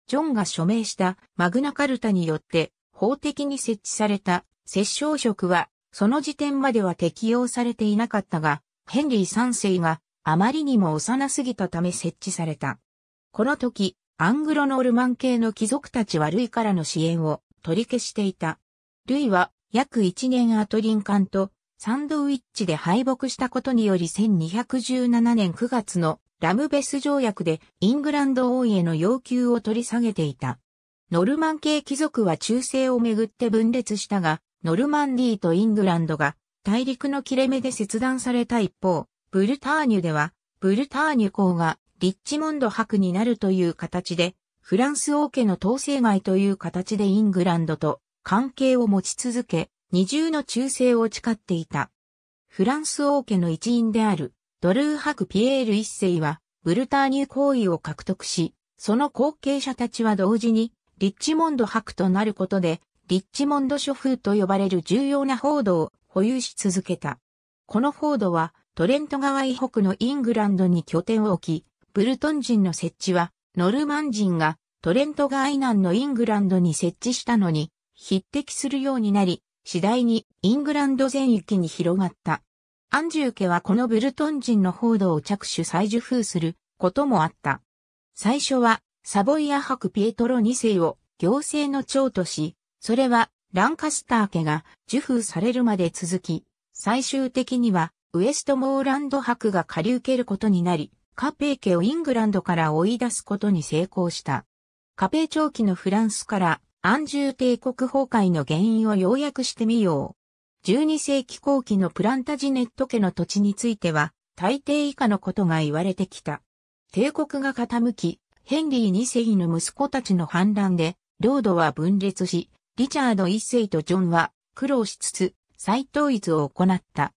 ジョンが署名したマグナカルタによって法的に設置された摂政職はその時点までは適用されていなかったが、ヘンリー3世があまりにも幼すぎたため設置された。この時、アングロノールマン系の貴族たちはルイからの支援を取り消していた。ルイは約1年後カンとサンドウィッチで敗北したことにより1217年9月のラムベス条約でイングランド王位への要求を取り下げていた。ノルマン系貴族は中世をめぐって分裂したが、ノルマンディーとイングランドが大陸の切れ目で切断された一方、ブルターニュでは、ブルターニュ公がリッチモンド伯になるという形で、フランス王家の統制外という形でイングランドと関係を持ち続け、二重の忠誠を誓っていた。フランス王家の一員であるドルー博ピエール一世はブルターニュ皇位を獲得し、その後継者たちは同時にリッチモンド博となることで、リッチモンド諸風と呼ばれる重要な報道を保有し続けた。この報道はトレント川以北のイングランドに拠点を置き、ブルトン人の設置はノルマン人がトレント川以南のイングランドに設置したのに匹敵するようになり、次第にイングランド全域に広がった。アンジュー家はこのブルトン人の報道を着手再受封することもあった。最初はサボイア博ピエトロ2世を行政の長とし、それはランカスター家が受封されるまで続き、最終的にはウエストモーランド博が借り受けることになり、カペー家をイングランドから追い出すことに成功した。カペー長期のフランスから安住帝国崩壊の原因を要約してみよう。12世紀後期のプランタジネット家の土地については、大抵以下のことが言われてきた。帝国が傾き、ヘンリー2世の息子たちの反乱で、領土は分裂し、リチャード1世とジョンは苦労しつつ再統一を行った。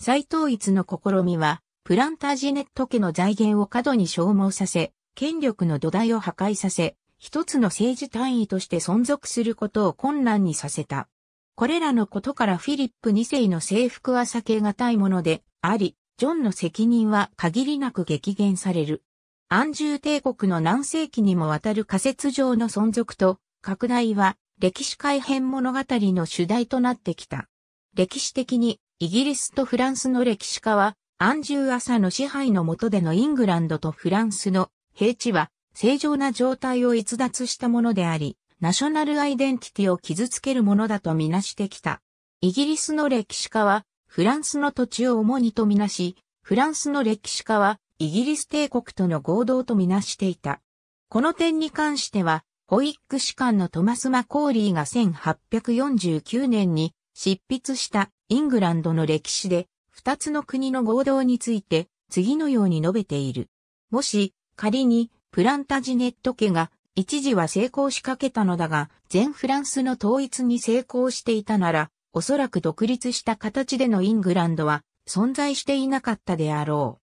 再統一の試みは、プランタジネット家の財源を過度に消耗させ、権力の土台を破壊させ、一つの政治単位として存続することを困難にさせた。これらのことからフィリップ2世の征服は避けがたいものであり、ジョンの責任は限りなく激減される。安住帝国の何世紀にもわたる仮説上の存続と拡大は歴史改変物語の主題となってきた。歴史的にイギリスとフランスの歴史家は安住朝の支配の下でのイングランドとフランスの平地は正常な状態を逸脱したものであり、ナショナルアイデンティティを傷つけるものだとみなしてきた。イギリスの歴史家は、フランスの土地を主にとみなし、フランスの歴史家は、イギリス帝国との合同とみなしていた。この点に関しては、ホイック士官のトマス・マコーリーが1849年に執筆したイングランドの歴史で、二つの国の合同について、次のように述べている。もし、仮に、プランタジネット家が一時は成功しかけたのだが、全フランスの統一に成功していたなら、おそらく独立した形でのイングランドは存在していなかったであろう。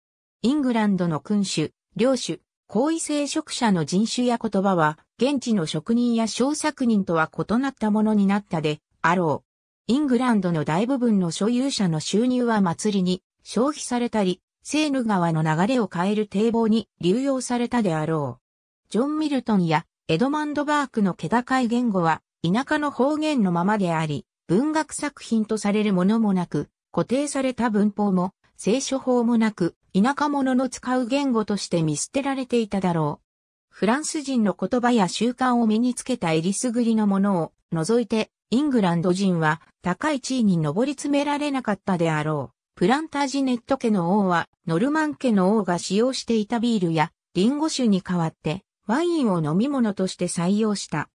イングランドの君主、領主、高位聖職者の人種や言葉は、現地の職人や小作人とは異なったものになったであろう。イングランドの大部分の所有者の収入は祭りに消費されたり、セーヌ川の流れを変える堤防に流用されたであろう。ジョン・ミルトンやエドマンド・バークの気高い言語は田舎の方言のままであり、文学作品とされるものもなく、固定された文法も、聖書法もなく、田舎者の使う言語として見捨てられていただろう。フランス人の言葉や習慣を身につけたえりすぐりのものを除いて、イングランド人は高い地位に上り詰められなかったであろう。プランタージネット家の王は、ノルマン家の王が使用していたビールや、リンゴ酒に代わって、ワインを飲み物として採用した。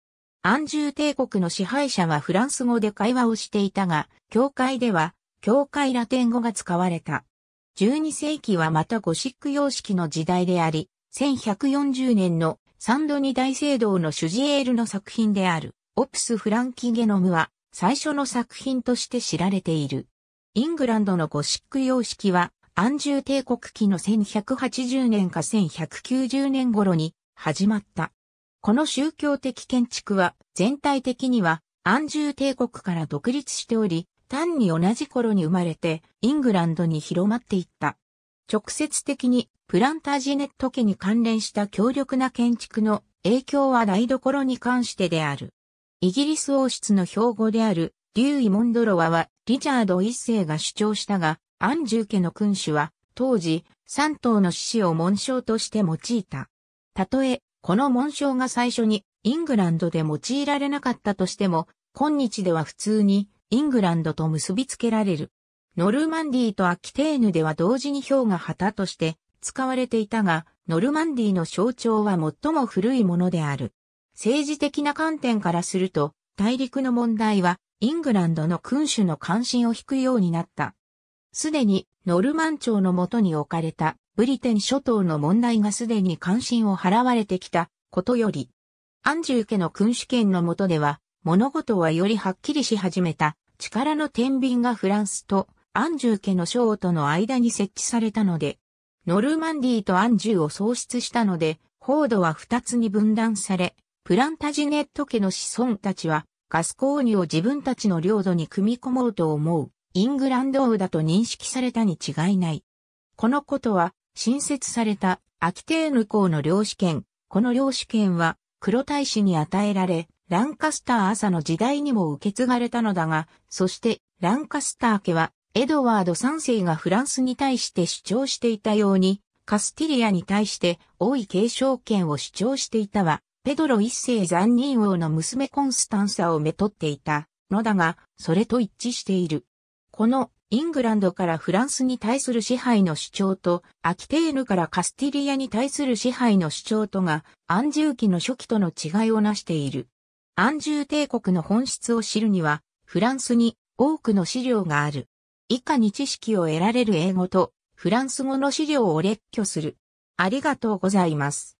安住帝国の支配者はフランス語で会話をしていたが、教会では、教会ラテン語が使われた。12世紀はまたゴシック様式の時代であり、1140年のサンドニ大聖堂のシュジエールの作品である、オプス・フランキゲノムは、最初の作品として知られている。イングランドのゴシック様式は、安住帝国期の1180年か1190年頃に始まった。この宗教的建築は全体的には安住帝国から独立しており、単に同じ頃に生まれてイングランドに広まっていった。直接的にプランタージネット家に関連した強力な建築の影響は台所に関してである。イギリス王室の標語であるデューイ・モンドロワは、リチャード一世が主張したが、アンジュ家の君主は、当時、三頭の獅子を紋章として用いた。たとえ、この紋章が最初にイングランドで用いられなかったとしても、今日では普通にイングランドと結びつけられる。ノルマンディーとアキテーヌでは同時に氷が旗として使われていたが、ノルマンディーの象徴は最も古いものである。政治的な観点からすると、大陸の問題はイングランドの君主の関心を引くようになった。すでにノルマン朝のもとに置かれたブリテン諸島の問題がすでに関心を払われてきたことより、アンジュー家の君主権のもとでは物事はよりはっきりし始めた力の天秤がフランスとアンジュー家の将との間に設置されたので、ノルマンディーとアンジューを創出したので、報道は二つに分断され、プランタジネット家の子孫たちはガスコーニを自分たちの領土に組み込もうと思う、イングランド王だと認識されたに違いない。このことは、新設された、アキテーヌ公の領主権、この領主権は、黒大使に与えられ、ランカスター朝の時代にも受け継がれたのだが、そして、ランカスター家は、エドワード3世がフランスに対して主張していたように、カスティリアに対して王位継承権を主張していたわ。ペドロ一世残忍王の娘コンスタンサをめとっていたのだが、それと一致している。このイングランドからフランスに対する支配の主張と、アキテーヌからカスティリアに対する支配の主張とが、アンジュー期の初期との違いをなしている。アンジュー帝国の本質を知るには、フランスに多くの資料がある。以下に知識を得られる英語と、フランス語の資料を列挙する。ありがとうございます。